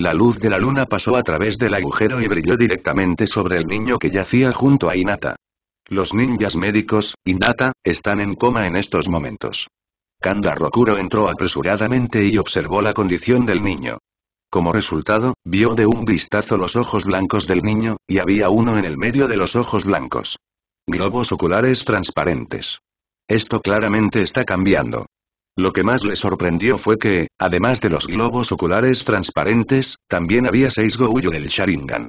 Speaker 1: La luz de la luna pasó a través del agujero y brilló directamente sobre el niño que yacía junto a Inata. Los ninjas médicos, Inata, están en coma en estos momentos. Kanda Rokuro entró apresuradamente y observó la condición del niño. Como resultado, vio de un vistazo los ojos blancos del niño, y había uno en el medio de los ojos blancos. Globos oculares transparentes. Esto claramente está cambiando. Lo que más le sorprendió fue que, además de los globos oculares transparentes, también había seis Goullo del Sharingan.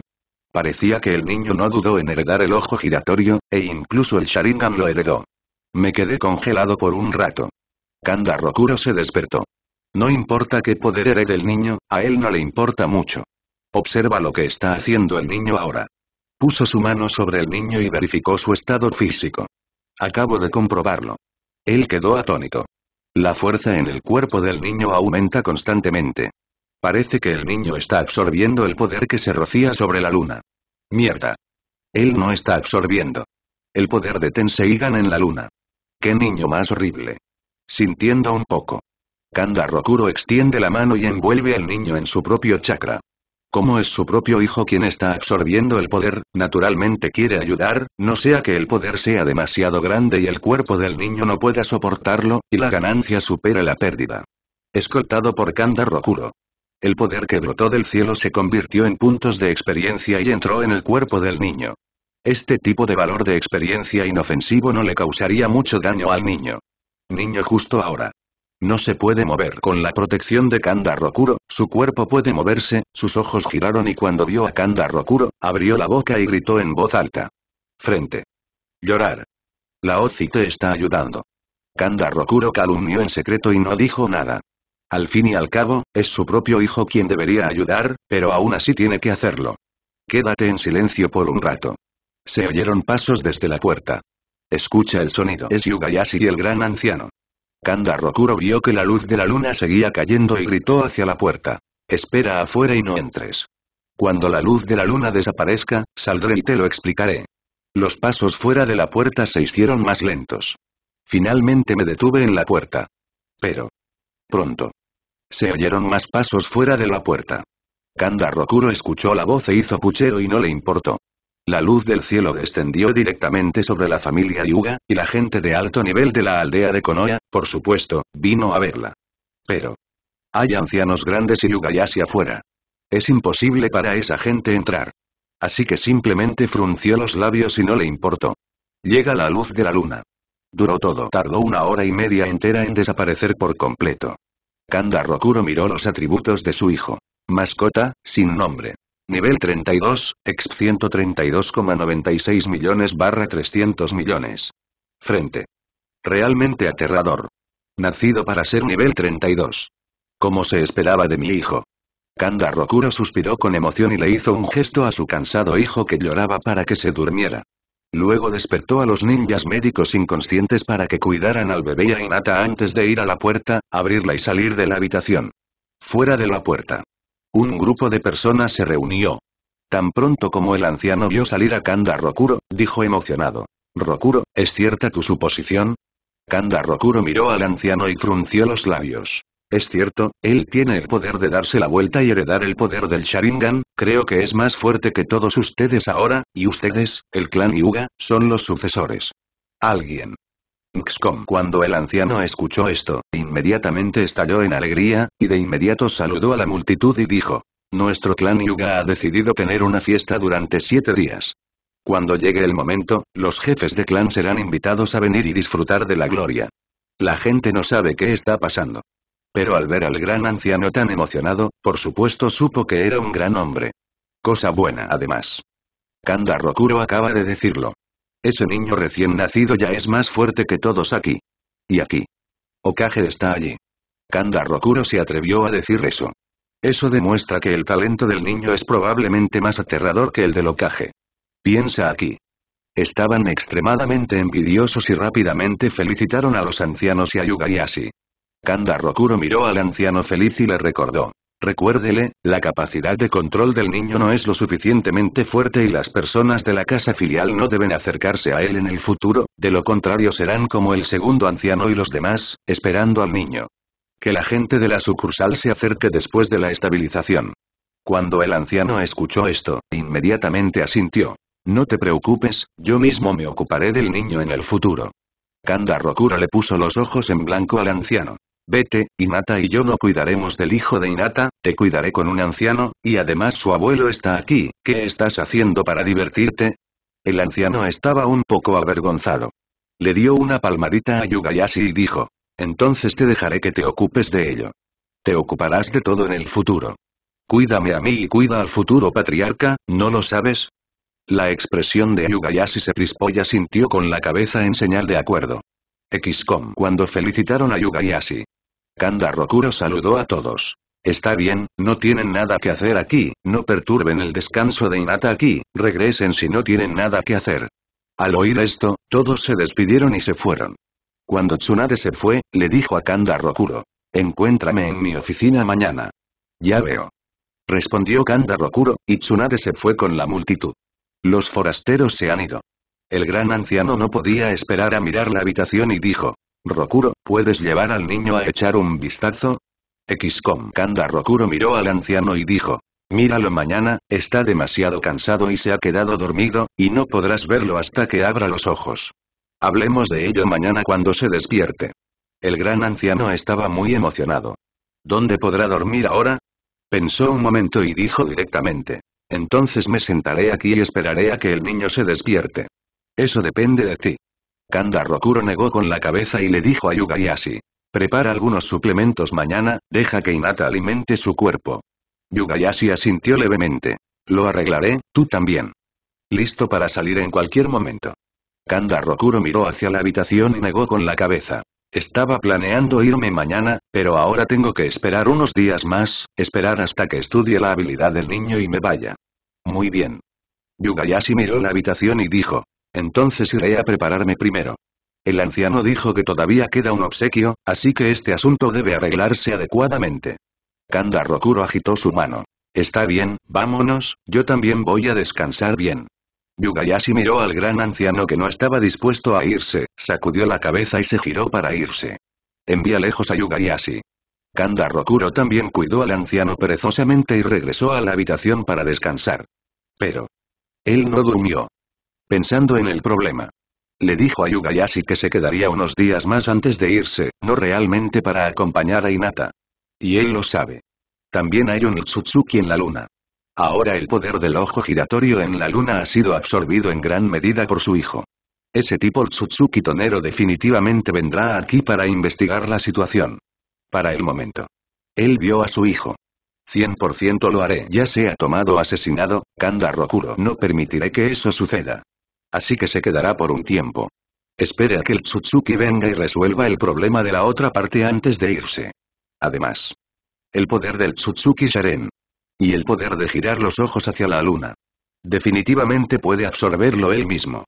Speaker 1: Parecía que el niño no dudó en heredar el ojo giratorio, e incluso el Sharingan lo heredó. Me quedé congelado por un rato. Kanda Rokuro se despertó. No importa qué poder herede el niño, a él no le importa mucho. Observa lo que está haciendo el niño ahora. Puso su mano sobre el niño y verificó su estado físico. Acabo de comprobarlo. Él quedó atónito. La fuerza en el cuerpo del niño aumenta constantemente. Parece que el niño está absorbiendo el poder que se rocía sobre la luna. Mierda. Él no está absorbiendo. El poder de Tenseigan en la luna. Qué niño más horrible. Sintiendo un poco. Kanda Rokuro extiende la mano y envuelve al niño en su propio chakra. Como es su propio hijo quien está absorbiendo el poder, naturalmente quiere ayudar, no sea que el poder sea demasiado grande y el cuerpo del niño no pueda soportarlo, y la ganancia supere la pérdida. Escoltado por Kanda Rokuro. El poder que brotó del cielo se convirtió en puntos de experiencia y entró en el cuerpo del niño. Este tipo de valor de experiencia inofensivo no le causaría mucho daño al niño. Niño justo ahora. No se puede mover con la protección de Kanda Rokuro, su cuerpo puede moverse, sus ojos giraron y cuando vio a Kanda Rokuro, abrió la boca y gritó en voz alta. Frente. Llorar. La Ozi te está ayudando. Kanda Rokuro calumnió en secreto y no dijo nada. Al fin y al cabo, es su propio hijo quien debería ayudar, pero aún así tiene que hacerlo. Quédate en silencio por un rato. Se oyeron pasos desde la puerta. Escucha el sonido. Es Yugayashi y el gran anciano. Kanda Rokuro vio que la luz de la luna seguía cayendo y gritó hacia la puerta. Espera afuera y no entres. Cuando la luz de la luna desaparezca, saldré y te lo explicaré. Los pasos fuera de la puerta se hicieron más lentos. Finalmente me detuve en la puerta. Pero. Pronto. Se oyeron más pasos fuera de la puerta. Kanda Rokuro escuchó la voz e hizo puchero y no le importó. La luz del cielo descendió directamente sobre la familia Yuga, y la gente de alto nivel de la aldea de Konoya, por supuesto, vino a verla. Pero. Hay ancianos grandes y hacia afuera. Es imposible para esa gente entrar. Así que simplemente frunció los labios y no le importó. Llega la luz de la luna. Duró todo. Tardó una hora y media entera en desaparecer por completo. Kanda Rokuro miró los atributos de su hijo. Mascota, sin nombre. Nivel 32, ex 132,96 millones barra 300 millones. Frente. Realmente aterrador. Nacido para ser nivel 32. Como se esperaba de mi hijo. Kanda Rokuro suspiró con emoción y le hizo un gesto a su cansado hijo que lloraba para que se durmiera. Luego despertó a los ninjas médicos inconscientes para que cuidaran al bebé y a antes de ir a la puerta, abrirla y salir de la habitación. Fuera de la puerta. Un grupo de personas se reunió. Tan pronto como el anciano vio salir a Kanda Rokuro, dijo emocionado. Rokuro, ¿es cierta tu suposición? Kanda Rokuro miró al anciano y frunció los labios. Es cierto, él tiene el poder de darse la vuelta y heredar el poder del Sharingan, creo que es más fuerte que todos ustedes ahora, y ustedes, el clan Yuga, son los sucesores. Alguien. Cuando el anciano escuchó esto, inmediatamente estalló en alegría, y de inmediato saludó a la multitud y dijo, nuestro clan Yuga ha decidido tener una fiesta durante siete días. Cuando llegue el momento, los jefes de clan serán invitados a venir y disfrutar de la gloria. La gente no sabe qué está pasando. Pero al ver al gran anciano tan emocionado, por supuesto supo que era un gran hombre. Cosa buena además. Kanda Rokuro acaba de decirlo. Ese niño recién nacido ya es más fuerte que todos aquí. Y aquí. Okage está allí. Kanda Rokuro se atrevió a decir eso. Eso demuestra que el talento del niño es probablemente más aterrador que el del Okage. Piensa aquí. Estaban extremadamente envidiosos y rápidamente felicitaron a los ancianos y a así. Kanda Rokuro miró al anciano feliz y le recordó. Recuérdele, la capacidad de control del niño no es lo suficientemente fuerte y las personas de la casa filial no deben acercarse a él en el futuro, de lo contrario serán como el segundo anciano y los demás, esperando al niño. Que la gente de la sucursal se acerque después de la estabilización. Cuando el anciano escuchó esto, inmediatamente asintió. No te preocupes, yo mismo me ocuparé del niño en el futuro. Kanda Rokura le puso los ojos en blanco al anciano. Vete, Inata y yo no cuidaremos del hijo de Inata, te cuidaré con un anciano, y además su abuelo está aquí, ¿qué estás haciendo para divertirte? El anciano estaba un poco avergonzado. Le dio una palmadita a Yugayashi y dijo, entonces te dejaré que te ocupes de ello. Te ocuparás de todo en el futuro. Cuídame a mí y cuida al futuro patriarca, ¿no lo sabes? La expresión de Yugayashi se crispó y asintió con la cabeza en señal de acuerdo. XCOM Cuando felicitaron a Yugayashi, Kanda Rokuro saludó a todos. Está bien, no tienen nada que hacer aquí, no perturben el descanso de Inata aquí, regresen si no tienen nada que hacer. Al oír esto, todos se despidieron y se fueron. Cuando Tsunade se fue, le dijo a Kanda Rokuro. Encuéntrame en mi oficina mañana. Ya veo. Respondió Kanda Rokuro, y Tsunade se fue con la multitud. Los forasteros se han ido. El gran anciano no podía esperar a mirar la habitación y dijo. Rokuro, ¿puedes llevar al niño a echar un vistazo? XCOM Kanda Rokuro miró al anciano y dijo. Míralo mañana, está demasiado cansado y se ha quedado dormido, y no podrás verlo hasta que abra los ojos. Hablemos de ello mañana cuando se despierte. El gran anciano estaba muy emocionado. ¿Dónde podrá dormir ahora? Pensó un momento y dijo directamente. Entonces me sentaré aquí y esperaré a que el niño se despierte. Eso depende de ti. Kanda Rokuro negó con la cabeza y le dijo a Yugayashi. Prepara algunos suplementos mañana, deja que Inata alimente su cuerpo. Yugayashi asintió levemente. Lo arreglaré, tú también. Listo para salir en cualquier momento. Kanda Rokuro miró hacia la habitación y negó con la cabeza. Estaba planeando irme mañana, pero ahora tengo que esperar unos días más, esperar hasta que estudie la habilidad del niño y me vaya. Muy bien. Yugayashi miró la habitación y dijo, entonces iré a prepararme primero. El anciano dijo que todavía queda un obsequio, así que este asunto debe arreglarse adecuadamente. Kanda Rokuro agitó su mano. Está bien, vámonos, yo también voy a descansar bien. Yugayashi miró al gran anciano que no estaba dispuesto a irse, sacudió la cabeza y se giró para irse. Envía lejos a Yugayashi. Kanda Rokuro también cuidó al anciano perezosamente y regresó a la habitación para descansar. Pero... Él no durmió pensando en el problema. Le dijo a Yugayashi que se quedaría unos días más antes de irse, no realmente para acompañar a Inata. Y él lo sabe. También hay un Itsutsuki en la luna. Ahora el poder del ojo giratorio en la luna ha sido absorbido en gran medida por su hijo. Ese tipo Tsutsuki tonero definitivamente vendrá aquí para investigar la situación. Para el momento. Él vio a su hijo. 100% lo haré. Ya sea tomado o asesinado, Kanda Rokuro. No permitiré que eso suceda. Así que se quedará por un tiempo. Espere a que el Tsutsuki venga y resuelva el problema de la otra parte antes de irse. Además. El poder del Tsutsuki Sharen. Y el poder de girar los ojos hacia la luna. Definitivamente puede absorberlo él mismo.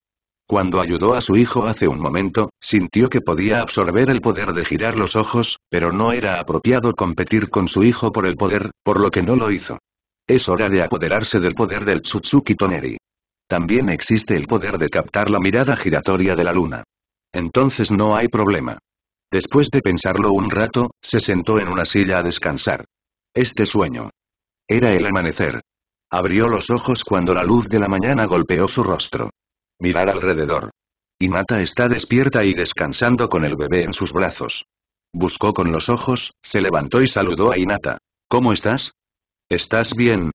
Speaker 1: Cuando ayudó a su hijo hace un momento, sintió que podía absorber el poder de girar los ojos, pero no era apropiado competir con su hijo por el poder, por lo que no lo hizo. Es hora de apoderarse del poder del Tsutsuki Toneri. También existe el poder de captar la mirada giratoria de la luna. Entonces no hay problema. Después de pensarlo un rato, se sentó en una silla a descansar. Este sueño. Era el amanecer. Abrió los ojos cuando la luz de la mañana golpeó su rostro. Mirar alrededor. Inata está despierta y descansando con el bebé en sus brazos. Buscó con los ojos, se levantó y saludó a Inata. ¿Cómo estás? ¿Estás bien?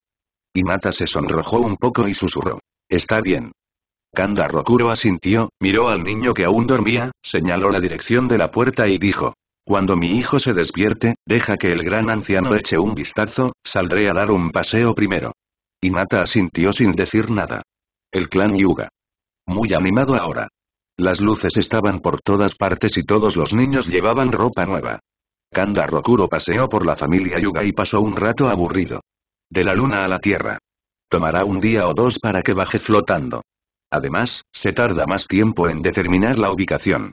Speaker 1: Inata se sonrojó un poco y susurró. Está bien. Kanda Rokuro asintió, miró al niño que aún dormía, señaló la dirección de la puerta y dijo. Cuando mi hijo se despierte, deja que el gran anciano eche un vistazo, saldré a dar un paseo primero. Y Mata asintió sin decir nada. El clan Yuga. Muy animado ahora. Las luces estaban por todas partes y todos los niños llevaban ropa nueva. Kanda Rokuro paseó por la familia Yuga y pasó un rato aburrido. De la luna a la tierra. Tomará un día o dos para que baje flotando. Además, se tarda más tiempo en determinar la ubicación.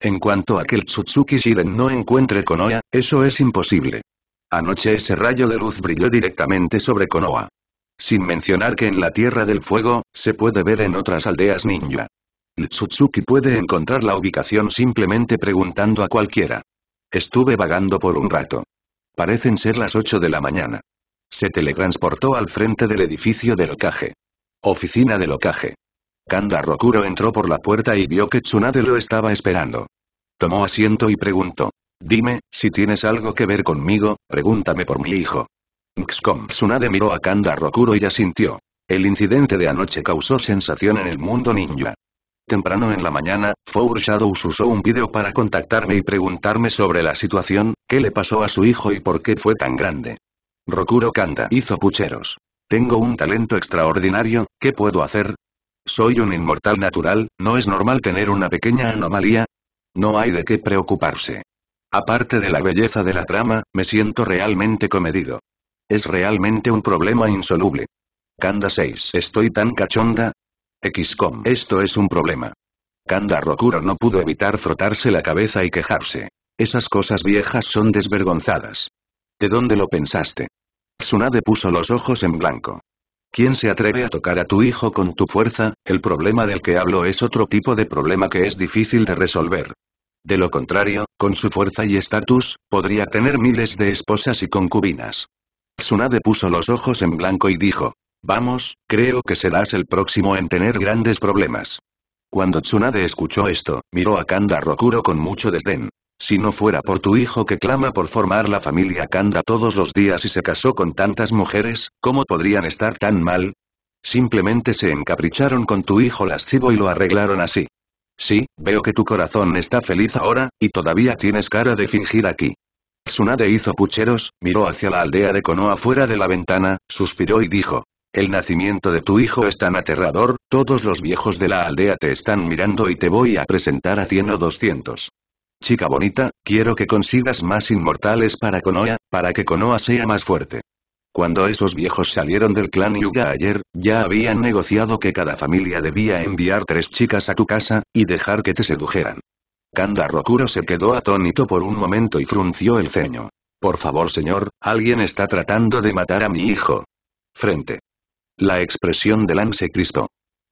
Speaker 1: En cuanto a que el Tsutsuki Shiren no encuentre Konoha, eso es imposible. Anoche ese rayo de luz brilló directamente sobre Konoha. Sin mencionar que en la Tierra del Fuego, se puede ver en otras aldeas ninja. El Tsutsuki puede encontrar la ubicación simplemente preguntando a cualquiera. Estuve vagando por un rato. Parecen ser las 8 de la mañana. Se teletransportó al frente del edificio de locaje. Oficina de locaje. Kanda Rokuro entró por la puerta y vio que Tsunade lo estaba esperando. Tomó asiento y preguntó. Dime, si tienes algo que ver conmigo, pregúntame por mi hijo. Mxcom Tsunade miró a Kanda Rokuro y asintió. El incidente de anoche causó sensación en el mundo ninja. Temprano en la mañana, Four Shadows usó un video para contactarme y preguntarme sobre la situación, qué le pasó a su hijo y por qué fue tan grande. Rokuro Kanda hizo pucheros. Tengo un talento extraordinario, ¿qué puedo hacer? Soy un inmortal natural, ¿no es normal tener una pequeña anomalía? No hay de qué preocuparse. Aparte de la belleza de la trama, me siento realmente comedido. Es realmente un problema insoluble. Kanda 6. Estoy tan cachonda. XCOM. Esto es un problema. Kanda Rokuro no pudo evitar frotarse la cabeza y quejarse. Esas cosas viejas son desvergonzadas. ¿De dónde lo pensaste? Tsunade puso los ojos en blanco. ¿Quién se atreve a tocar a tu hijo con tu fuerza? El problema del que hablo es otro tipo de problema que es difícil de resolver. De lo contrario, con su fuerza y estatus, podría tener miles de esposas y concubinas. Tsunade puso los ojos en blanco y dijo, Vamos, creo que serás el próximo en tener grandes problemas. Cuando Tsunade escuchó esto, miró a Kanda Rokuro con mucho desdén. Si no fuera por tu hijo que clama por formar la familia Kanda todos los días y se casó con tantas mujeres, ¿cómo podrían estar tan mal? Simplemente se encapricharon con tu hijo lascivo y lo arreglaron así. Sí, veo que tu corazón está feliz ahora, y todavía tienes cara de fingir aquí. Tsunade hizo pucheros, miró hacia la aldea de Konoha fuera de la ventana, suspiró y dijo. El nacimiento de tu hijo es tan aterrador, todos los viejos de la aldea te están mirando y te voy a presentar a 100 o 200. Chica bonita, quiero que consigas más inmortales para Konoha, para que Konoha sea más fuerte. Cuando esos viejos salieron del clan Yuga ayer, ya habían negociado que cada familia debía enviar tres chicas a tu casa, y dejar que te sedujeran. Kanda Rokuro se quedó atónito por un momento y frunció el ceño. Por favor señor, alguien está tratando de matar a mi hijo. Frente. La expresión de Lance Cristo.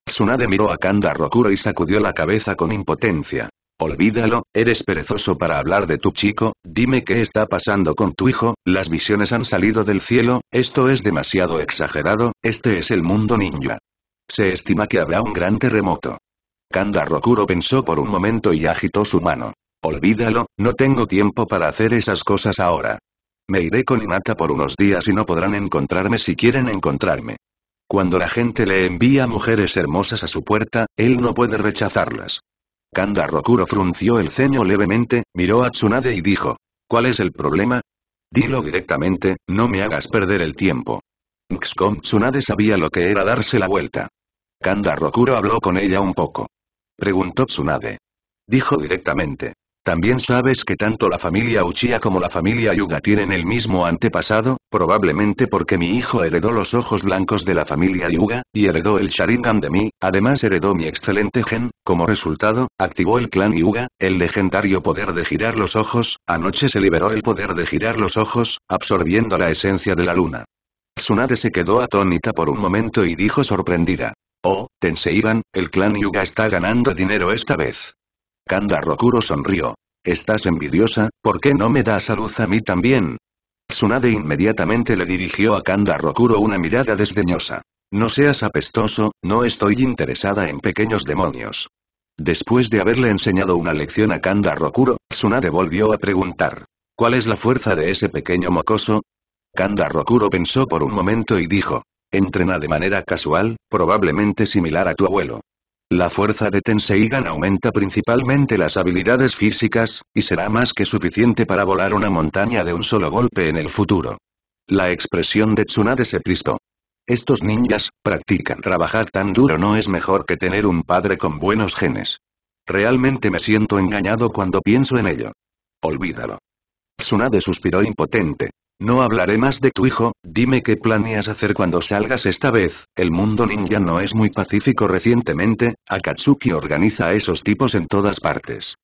Speaker 1: Tsunade miró a Kanda Rokuro y sacudió la cabeza con impotencia. Olvídalo, eres perezoso para hablar de tu chico, dime qué está pasando con tu hijo, las visiones han salido del cielo, esto es demasiado exagerado, este es el mundo ninja. Se estima que habrá un gran terremoto. Kanda Rokuro pensó por un momento y agitó su mano. Olvídalo, no tengo tiempo para hacer esas cosas ahora. Me iré con Inata por unos días y no podrán encontrarme si quieren encontrarme. Cuando la gente le envía mujeres hermosas a su puerta, él no puede rechazarlas. Kanda Rokuro frunció el ceño levemente, miró a Tsunade y dijo. ¿Cuál es el problema? Dilo directamente, no me hagas perder el tiempo. Xcom Tsunade sabía lo que era darse la vuelta. Kanda Rokuro habló con ella un poco. Preguntó Tsunade. Dijo directamente. También sabes que tanto la familia Uchiha como la familia Yuga tienen el mismo antepasado, probablemente porque mi hijo heredó los ojos blancos de la familia Yuga, y heredó el Sharingan de mí, además heredó mi excelente gen, como resultado, activó el clan Yuga, el legendario poder de girar los ojos, anoche se liberó el poder de girar los ojos, absorbiendo la esencia de la luna. Tsunade se quedó atónita por un momento y dijo sorprendida. Oh, iban el clan Yuga está ganando dinero esta vez. Kanda Rokuro sonrió. ¿Estás envidiosa? ¿Por qué no me das a luz a mí también? Tsunade inmediatamente le dirigió a Kanda Rokuro una mirada desdeñosa. No seas apestoso, no estoy interesada en pequeños demonios. Después de haberle enseñado una lección a Kanda Rokuro, Tsunade volvió a preguntar. ¿Cuál es la fuerza de ese pequeño mocoso? Kanda Rokuro pensó por un momento y dijo. Entrena de manera casual, probablemente similar a tu abuelo. La fuerza de Tenseigan aumenta principalmente las habilidades físicas, y será más que suficiente para volar una montaña de un solo golpe en el futuro. La expresión de Tsunade se crispó. Estos ninjas, practican trabajar tan duro no es mejor que tener un padre con buenos genes. Realmente me siento engañado cuando pienso en ello. Olvídalo. Tsunade suspiró impotente. No hablaré más de tu hijo, dime qué planeas hacer cuando salgas esta vez, el mundo ninja no es muy pacífico recientemente, Akatsuki organiza a esos tipos en todas partes.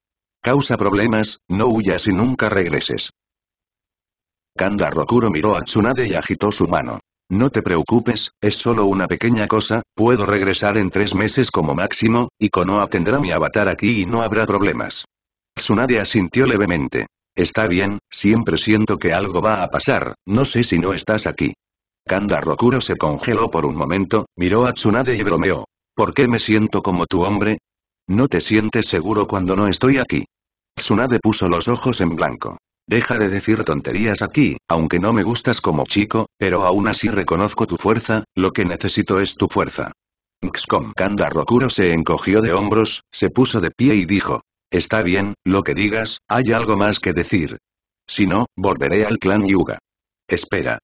Speaker 1: Causa problemas, no huyas y nunca regreses. Kanda Rokuro miró a Tsunade y agitó su mano. No te preocupes, es solo una pequeña cosa, puedo regresar en tres meses como máximo, y Konoha tendrá mi avatar aquí y no habrá problemas. Tsunade asintió levemente. Está bien, siempre siento que algo va a pasar, no sé si no estás aquí. Kanda Rokuro se congeló por un momento, miró a Tsunade y bromeó. ¿Por qué me siento como tu hombre? No te sientes seguro cuando no estoy aquí. Tsunade puso los ojos en blanco. Deja de decir tonterías aquí, aunque no me gustas como chico, pero aún así reconozco tu fuerza, lo que necesito es tu fuerza. Xcom Kanda Rokuro se encogió de hombros, se puso de pie y dijo, Está bien, lo que digas, hay algo más que decir. Si no, volveré al clan Yuga. Espera.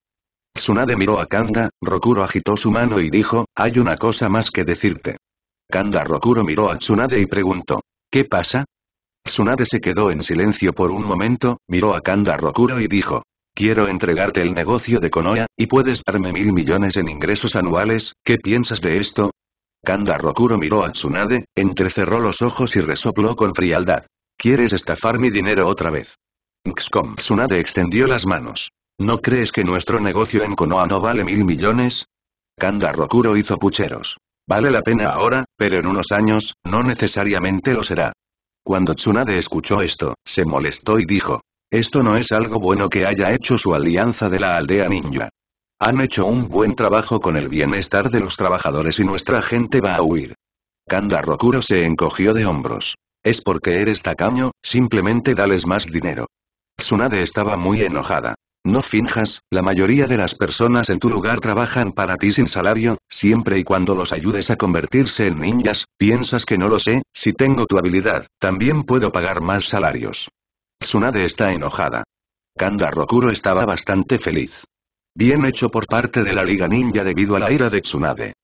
Speaker 1: Tsunade miró a Kanda, Rokuro agitó su mano y dijo, hay una cosa más que decirte. Kanda Rokuro miró a Tsunade y preguntó, ¿qué pasa? Tsunade se quedó en silencio por un momento, miró a Kanda Rokuro y dijo, quiero entregarte el negocio de Konoha, y puedes darme mil millones en ingresos anuales, ¿qué piensas de esto? Kanda Rokuro miró a Tsunade, entrecerró los ojos y resopló con frialdad. ¿Quieres estafar mi dinero otra vez? XCOM Tsunade extendió las manos. ¿No crees que nuestro negocio en Konoha no vale mil millones? Kanda Rokuro hizo pucheros. Vale la pena ahora, pero en unos años, no necesariamente lo será. Cuando Tsunade escuchó esto, se molestó y dijo. Esto no es algo bueno que haya hecho su alianza de la aldea ninja. Han hecho un buen trabajo con el bienestar de los trabajadores y nuestra gente va a huir. Kanda Rokuro se encogió de hombros. Es porque eres tacaño, simplemente dales más dinero. Tsunade estaba muy enojada. No finjas, la mayoría de las personas en tu lugar trabajan para ti sin salario, siempre y cuando los ayudes a convertirse en ninjas, piensas que no lo sé, si tengo tu habilidad, también puedo pagar más salarios. Tsunade está enojada. Kanda Rokuro estaba bastante feliz. Bien hecho por parte de la Liga Ninja debido a la ira de Tsunade.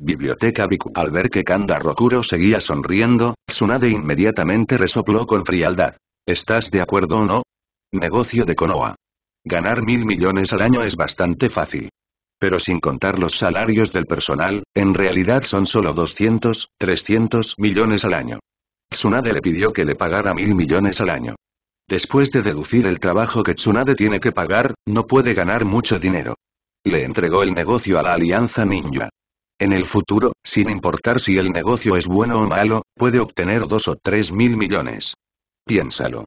Speaker 1: Biblioteca Biku. Al ver que Kanda Rokuro seguía sonriendo, Tsunade inmediatamente resopló con frialdad. ¿Estás de acuerdo o no? Negocio de Konoha. Ganar mil millones al año es bastante fácil. Pero sin contar los salarios del personal, en realidad son solo 200, 300 millones al año. Tsunade le pidió que le pagara mil millones al año. Después de deducir el trabajo que Tsunade tiene que pagar, no puede ganar mucho dinero. Le entregó el negocio a la Alianza Ninja. En el futuro, sin importar si el negocio es bueno o malo, puede obtener dos o tres mil millones. Piénsalo.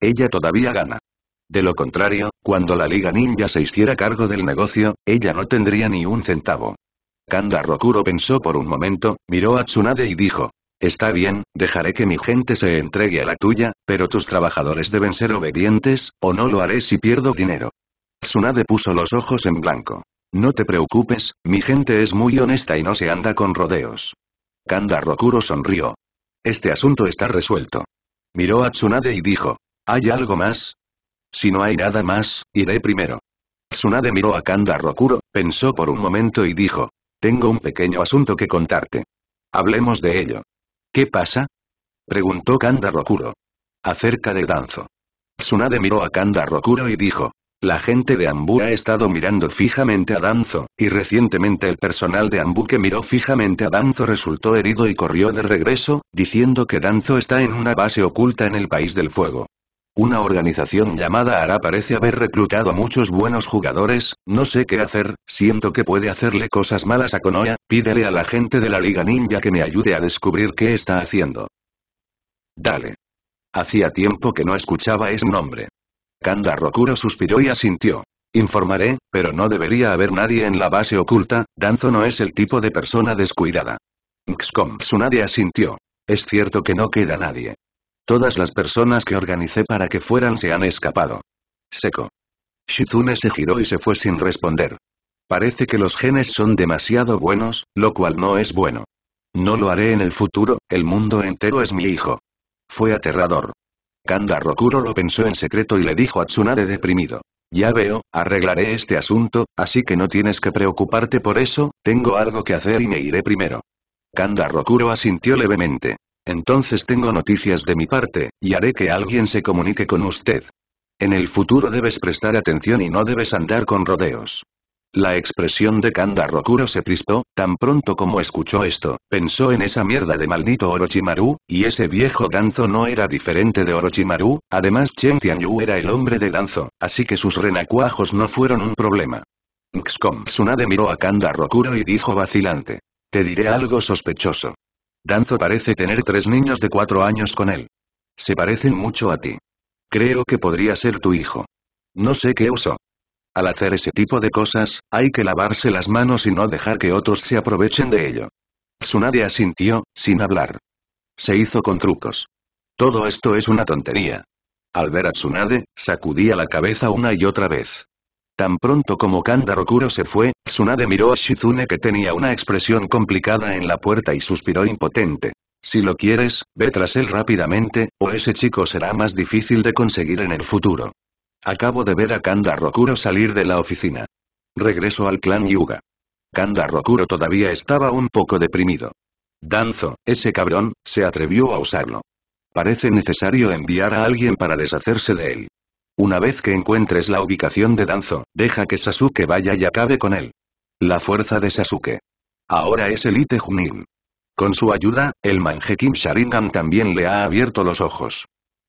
Speaker 1: Ella todavía gana. De lo contrario, cuando la Liga Ninja se hiciera cargo del negocio, ella no tendría ni un centavo. Kanda Rokuro pensó por un momento, miró a Tsunade y dijo, Está bien, dejaré que mi gente se entregue a la tuya, pero tus trabajadores deben ser obedientes, o no lo haré si pierdo dinero. Tsunade puso los ojos en blanco. No te preocupes, mi gente es muy honesta y no se anda con rodeos. Kanda Rokuro sonrió. Este asunto está resuelto. Miró a Tsunade y dijo. ¿Hay algo más? Si no hay nada más, iré primero. Tsunade miró a Kanda Rokuro, pensó por un momento y dijo. Tengo un pequeño asunto que contarte. Hablemos de ello. ¿Qué pasa? Preguntó Kanda Rokuro. Acerca de Danzo. Tsunade miró a Kanda Rokuro y dijo. La gente de Ambu ha estado mirando fijamente a Danzo, y recientemente el personal de Ambu que miró fijamente a Danzo resultó herido y corrió de regreso, diciendo que Danzo está en una base oculta en el País del Fuego. Una organización llamada Ara parece haber reclutado a muchos buenos jugadores, no sé qué hacer, siento que puede hacerle cosas malas a Konoha, pídele a la gente de la Liga Ninja que me ayude a descubrir qué está haciendo. Dale. Hacía tiempo que no escuchaba ese nombre. Kanda Rokuro suspiró y asintió. Informaré, pero no debería haber nadie en la base oculta, Danzo no es el tipo de persona descuidada. Xcom nadie asintió. Es cierto que no queda nadie. Todas las personas que organicé para que fueran se han escapado. Seco. Shizune se giró y se fue sin responder. Parece que los genes son demasiado buenos, lo cual no es bueno. No lo haré en el futuro, el mundo entero es mi hijo. Fue aterrador. Kanda Rokuro lo pensó en secreto y le dijo a Tsunade deprimido. Ya veo, arreglaré este asunto, así que no tienes que preocuparte por eso, tengo algo que hacer y me iré primero. Kanda Rokuro asintió levemente. Entonces tengo noticias de mi parte, y haré que alguien se comunique con usted. En el futuro debes prestar atención y no debes andar con rodeos. La expresión de Kanda Rokuro se crispó, tan pronto como escuchó esto, pensó en esa mierda de maldito Orochimaru, y ese viejo danzo no era diferente de Orochimaru, además Chen Tianyu era el hombre de danzo, así que sus renacuajos no fueron un problema. Xcom Tsunade miró a Kanda Rokuro y dijo vacilante. Te diré algo sospechoso. Danzo parece tener tres niños de cuatro años con él. Se parecen mucho a ti. Creo que podría ser tu hijo. No sé qué uso. Al hacer ese tipo de cosas, hay que lavarse las manos y no dejar que otros se aprovechen de ello. Tsunade asintió, sin hablar. Se hizo con trucos. Todo esto es una tontería. Al ver a Tsunade, sacudía la cabeza una y otra vez. Tan pronto como Kanda Rokuro se fue, Tsunade miró a Shizune que tenía una expresión complicada en la puerta y suspiró impotente. Si lo quieres, ve tras él rápidamente, o ese chico será más difícil de conseguir en el futuro. Acabo de ver a Kanda Rokuro salir de la oficina. Regreso al clan Yuga. Kanda Rokuro todavía estaba un poco deprimido. Danzo, ese cabrón, se atrevió a usarlo. Parece necesario enviar a alguien para deshacerse de él. Una vez que encuentres la ubicación de Danzo, deja que Sasuke vaya y acabe con él. La fuerza de Sasuke. Ahora es Elite Junin. Con su ayuda, el Kim Sharingan también le ha abierto los ojos.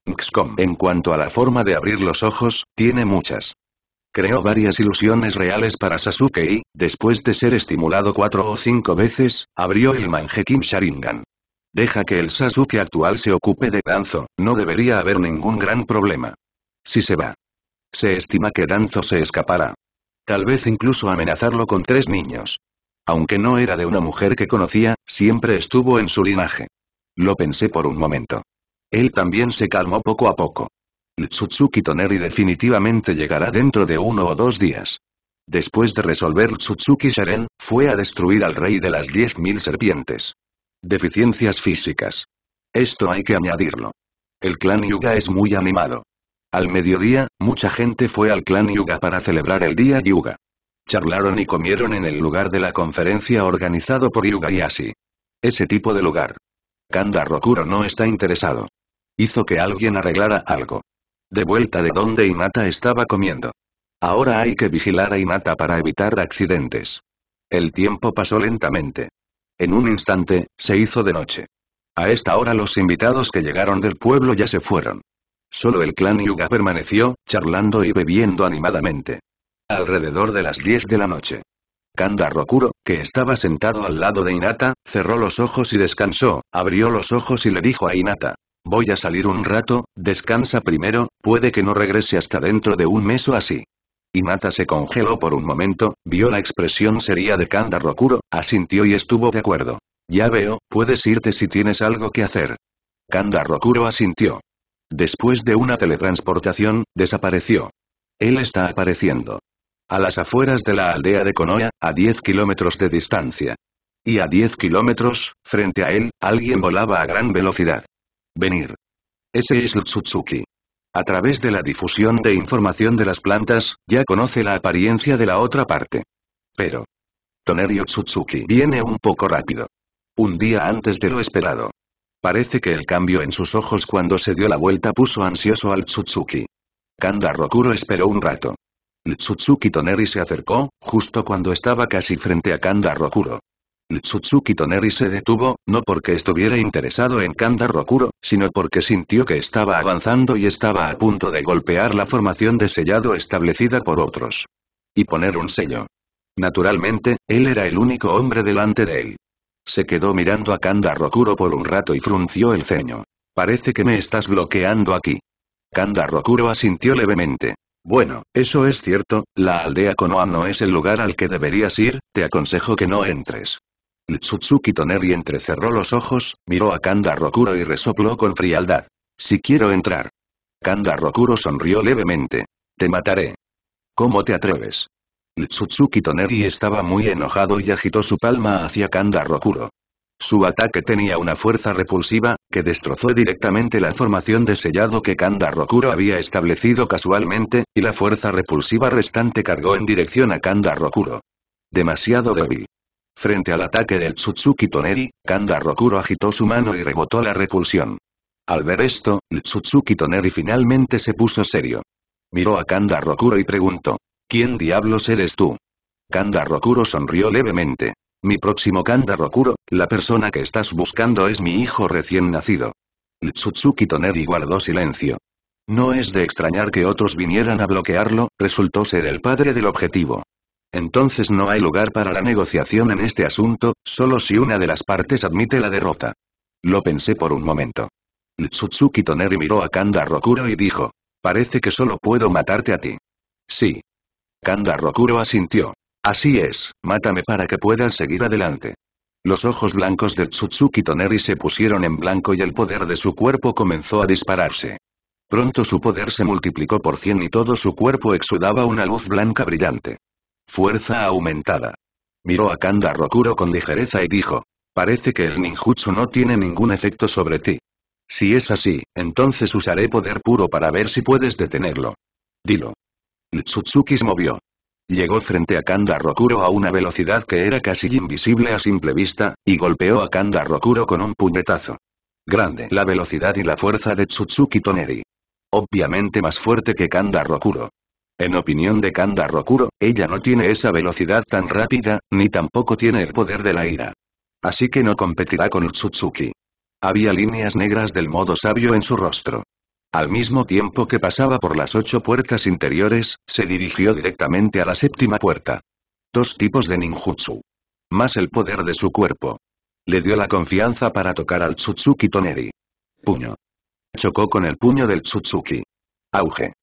Speaker 1: Nxcom en cuanto a la forma de abrir los ojos, tiene muchas. Creó varias ilusiones reales para Sasuke y, después de ser estimulado cuatro o cinco veces, abrió el Kim Sharingan. Deja que el Sasuke actual se ocupe de Danzo, no debería haber ningún gran problema. Si se va. Se estima que Danzo se escapará. Tal vez incluso amenazarlo con tres niños. Aunque no era de una mujer que conocía, siempre estuvo en su linaje. Lo pensé por un momento. Él también se calmó poco a poco. Tsutsuki Toneri definitivamente llegará dentro de uno o dos días. Después de resolver Tsutsuki Seren, fue a destruir al rey de las 10.000 serpientes. Deficiencias físicas. Esto hay que añadirlo. El clan Yuga es muy animado. Al mediodía, mucha gente fue al clan Yuga para celebrar el día Yuga. Charlaron y comieron en el lugar de la conferencia organizado por Yuga y así. Ese tipo de lugar. Kanda Rokuro no está interesado. Hizo que alguien arreglara algo. De vuelta de donde Imata estaba comiendo. Ahora hay que vigilar a Imata para evitar accidentes. El tiempo pasó lentamente. En un instante, se hizo de noche. A esta hora los invitados que llegaron del pueblo ya se fueron. Solo el clan Yuga permaneció, charlando y bebiendo animadamente. Alrededor de las 10 de la noche. Kanda Rokuro, que estaba sentado al lado de Inata, cerró los ojos y descansó, abrió los ojos y le dijo a Inata. Voy a salir un rato, descansa primero, puede que no regrese hasta dentro de un mes o así. Inata se congeló por un momento, vio la expresión seria de Kanda Rokuro, asintió y estuvo de acuerdo. Ya veo, puedes irte si tienes algo que hacer. Kanda Rokuro asintió. Después de una teletransportación, desapareció. Él está apareciendo. A las afueras de la aldea de Konoha, a 10 kilómetros de distancia. Y a 10 kilómetros, frente a él, alguien volaba a gran velocidad. Venir. Ese es Tsutsuki. A través de la difusión de información de las plantas, ya conoce la apariencia de la otra parte. Pero. Tonerio Tsutsuki viene un poco rápido. Un día antes de lo esperado. Parece que el cambio en sus ojos cuando se dio la vuelta puso ansioso al Tsutsuki. Kanda Rokuro esperó un rato. El Tsutsuki Toneri se acercó, justo cuando estaba casi frente a Kanda Rokuro. El Tsutsuki Toneri se detuvo, no porque estuviera interesado en Kanda Rokuro, sino porque sintió que estaba avanzando y estaba a punto de golpear la formación de sellado establecida por otros. Y poner un sello. Naturalmente, él era el único hombre delante de él. Se quedó mirando a Kanda Rokuro por un rato y frunció el ceño. Parece que me estás bloqueando aquí. Kanda Rokuro asintió levemente. Bueno, eso es cierto, la aldea Konoha no es el lugar al que deberías ir, te aconsejo que no entres. Tsutsuki Toneri entrecerró los ojos, miró a Kanda Rokuro y resopló con frialdad. Si quiero entrar. Kanda Rokuro sonrió levemente. Te mataré. ¿Cómo te atreves? Tsutsuki Toneri estaba muy enojado y agitó su palma hacia Kanda Rokuro. Su ataque tenía una fuerza repulsiva, que destrozó directamente la formación de sellado que Kanda Rokuro había establecido casualmente, y la fuerza repulsiva restante cargó en dirección a Kanda Rokuro. Demasiado débil. Frente al ataque del Tsutsuki Toneri, Kanda Rokuro agitó su mano y rebotó la repulsión. Al ver esto, el Tsutsuki Toneri finalmente se puso serio. Miró a Kanda Rokuro y preguntó. ¿Quién diablos eres tú? Kanda Rokuro sonrió levemente. Mi próximo Kanda Rokuro, la persona que estás buscando es mi hijo recién nacido. Tsutsuki Toneri guardó silencio. No es de extrañar que otros vinieran a bloquearlo, resultó ser el padre del objetivo. Entonces no hay lugar para la negociación en este asunto, solo si una de las partes admite la derrota. Lo pensé por un momento. Tsutsuki Toneri miró a Kanda Rokuro y dijo. Parece que solo puedo matarte a ti. Sí. Kanda Rokuro asintió. Así es, mátame para que puedas seguir adelante. Los ojos blancos de Tsutsuki Toneri se pusieron en blanco y el poder de su cuerpo comenzó a dispararse. Pronto su poder se multiplicó por cien y todo su cuerpo exudaba una luz blanca brillante. Fuerza aumentada. Miró a Kanda Rokuro con ligereza y dijo. Parece que el ninjutsu no tiene ningún efecto sobre ti. Si es así, entonces usaré poder puro para ver si puedes detenerlo. Dilo. Tsutsuki se movió. Llegó frente a Kanda Rokuro a una velocidad que era casi invisible a simple vista, y golpeó a Kanda Rokuro con un puñetazo. Grande la velocidad y la fuerza de Tsutsuki Toneri. Obviamente más fuerte que Kanda Rokuro. En opinión de Kanda Rokuro, ella no tiene esa velocidad tan rápida, ni tampoco tiene el poder de la ira. Así que no competirá con Tsutsuki. Había líneas negras del modo sabio en su rostro. Al mismo tiempo que pasaba por las ocho puertas interiores, se dirigió directamente a la séptima puerta. Dos tipos de ninjutsu. Más el poder de su cuerpo. Le dio la confianza para tocar al Tsutsuki Toneri. Puño. Chocó con el puño del Tsutsuki. Auge.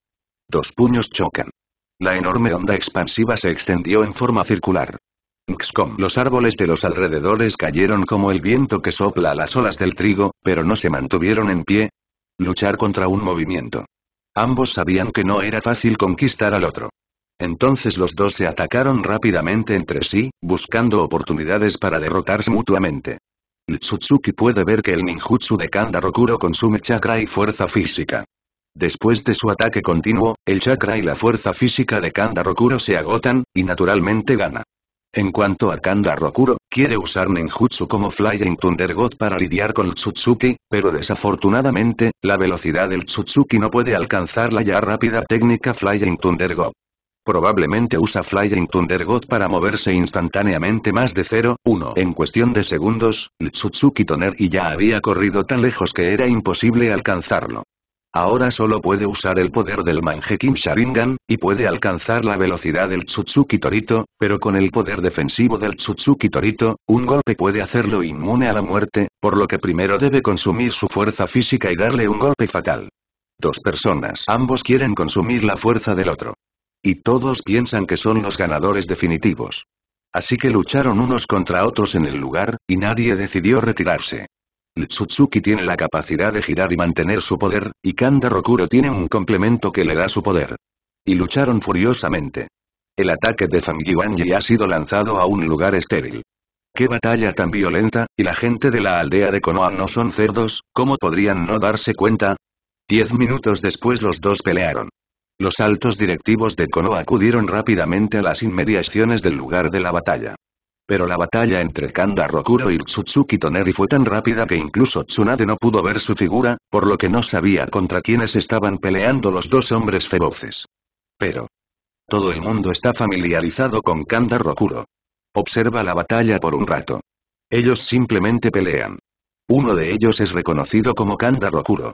Speaker 1: Dos puños chocan. La enorme onda expansiva se extendió en forma circular. Nxcom. Los árboles de los alrededores cayeron como el viento que sopla a las olas del trigo, pero no se mantuvieron en pie, Luchar contra un movimiento. Ambos sabían que no era fácil conquistar al otro. Entonces los dos se atacaron rápidamente entre sí, buscando oportunidades para derrotarse mutuamente. El Tsutsuki puede ver que el ninjutsu de Kanda Rokuro consume chakra y fuerza física. Después de su ataque continuo, el chakra y la fuerza física de Kanda Rokuro se agotan, y naturalmente gana. En cuanto a Kanda Rokuro, Quiere usar Nenjutsu como Flying Thunder God para lidiar con Tsutsuki, pero desafortunadamente, la velocidad del Tsutsuki no puede alcanzar la ya rápida técnica Flying Thunder God. Probablemente usa Flying Thunder God para moverse instantáneamente más de 0-1 en cuestión de segundos, el Tsutsuki Toner y ya había corrido tan lejos que era imposible alcanzarlo. Ahora solo puede usar el poder del Kim Sharingan, y puede alcanzar la velocidad del Tsutsuki Torito, pero con el poder defensivo del Tsutsuki Torito, un golpe puede hacerlo inmune a la muerte, por lo que primero debe consumir su fuerza física y darle un golpe fatal. Dos personas. Ambos quieren consumir la fuerza del otro. Y todos piensan que son los ganadores definitivos. Así que lucharon unos contra otros en el lugar, y nadie decidió retirarse. Tsutsuki tiene la capacidad de girar y mantener su poder, y Kanda Rokuro tiene un complemento que le da su poder. Y lucharon furiosamente. El ataque de Fang ha sido lanzado a un lugar estéril. ¡Qué batalla tan violenta! Y la gente de la aldea de Konoha no son cerdos, ¿cómo podrían no darse cuenta? Diez minutos después los dos pelearon. Los altos directivos de Konoha acudieron rápidamente a las inmediaciones del lugar de la batalla. Pero la batalla entre Kanda Rokuro y Tsutsuki Toneri fue tan rápida que incluso Tsunade no pudo ver su figura, por lo que no sabía contra quiénes estaban peleando los dos hombres feroces. Pero. Todo el mundo está familiarizado con Kanda Rokuro. Observa la batalla por un rato. Ellos simplemente pelean. Uno de ellos es reconocido como Kanda Rokuro.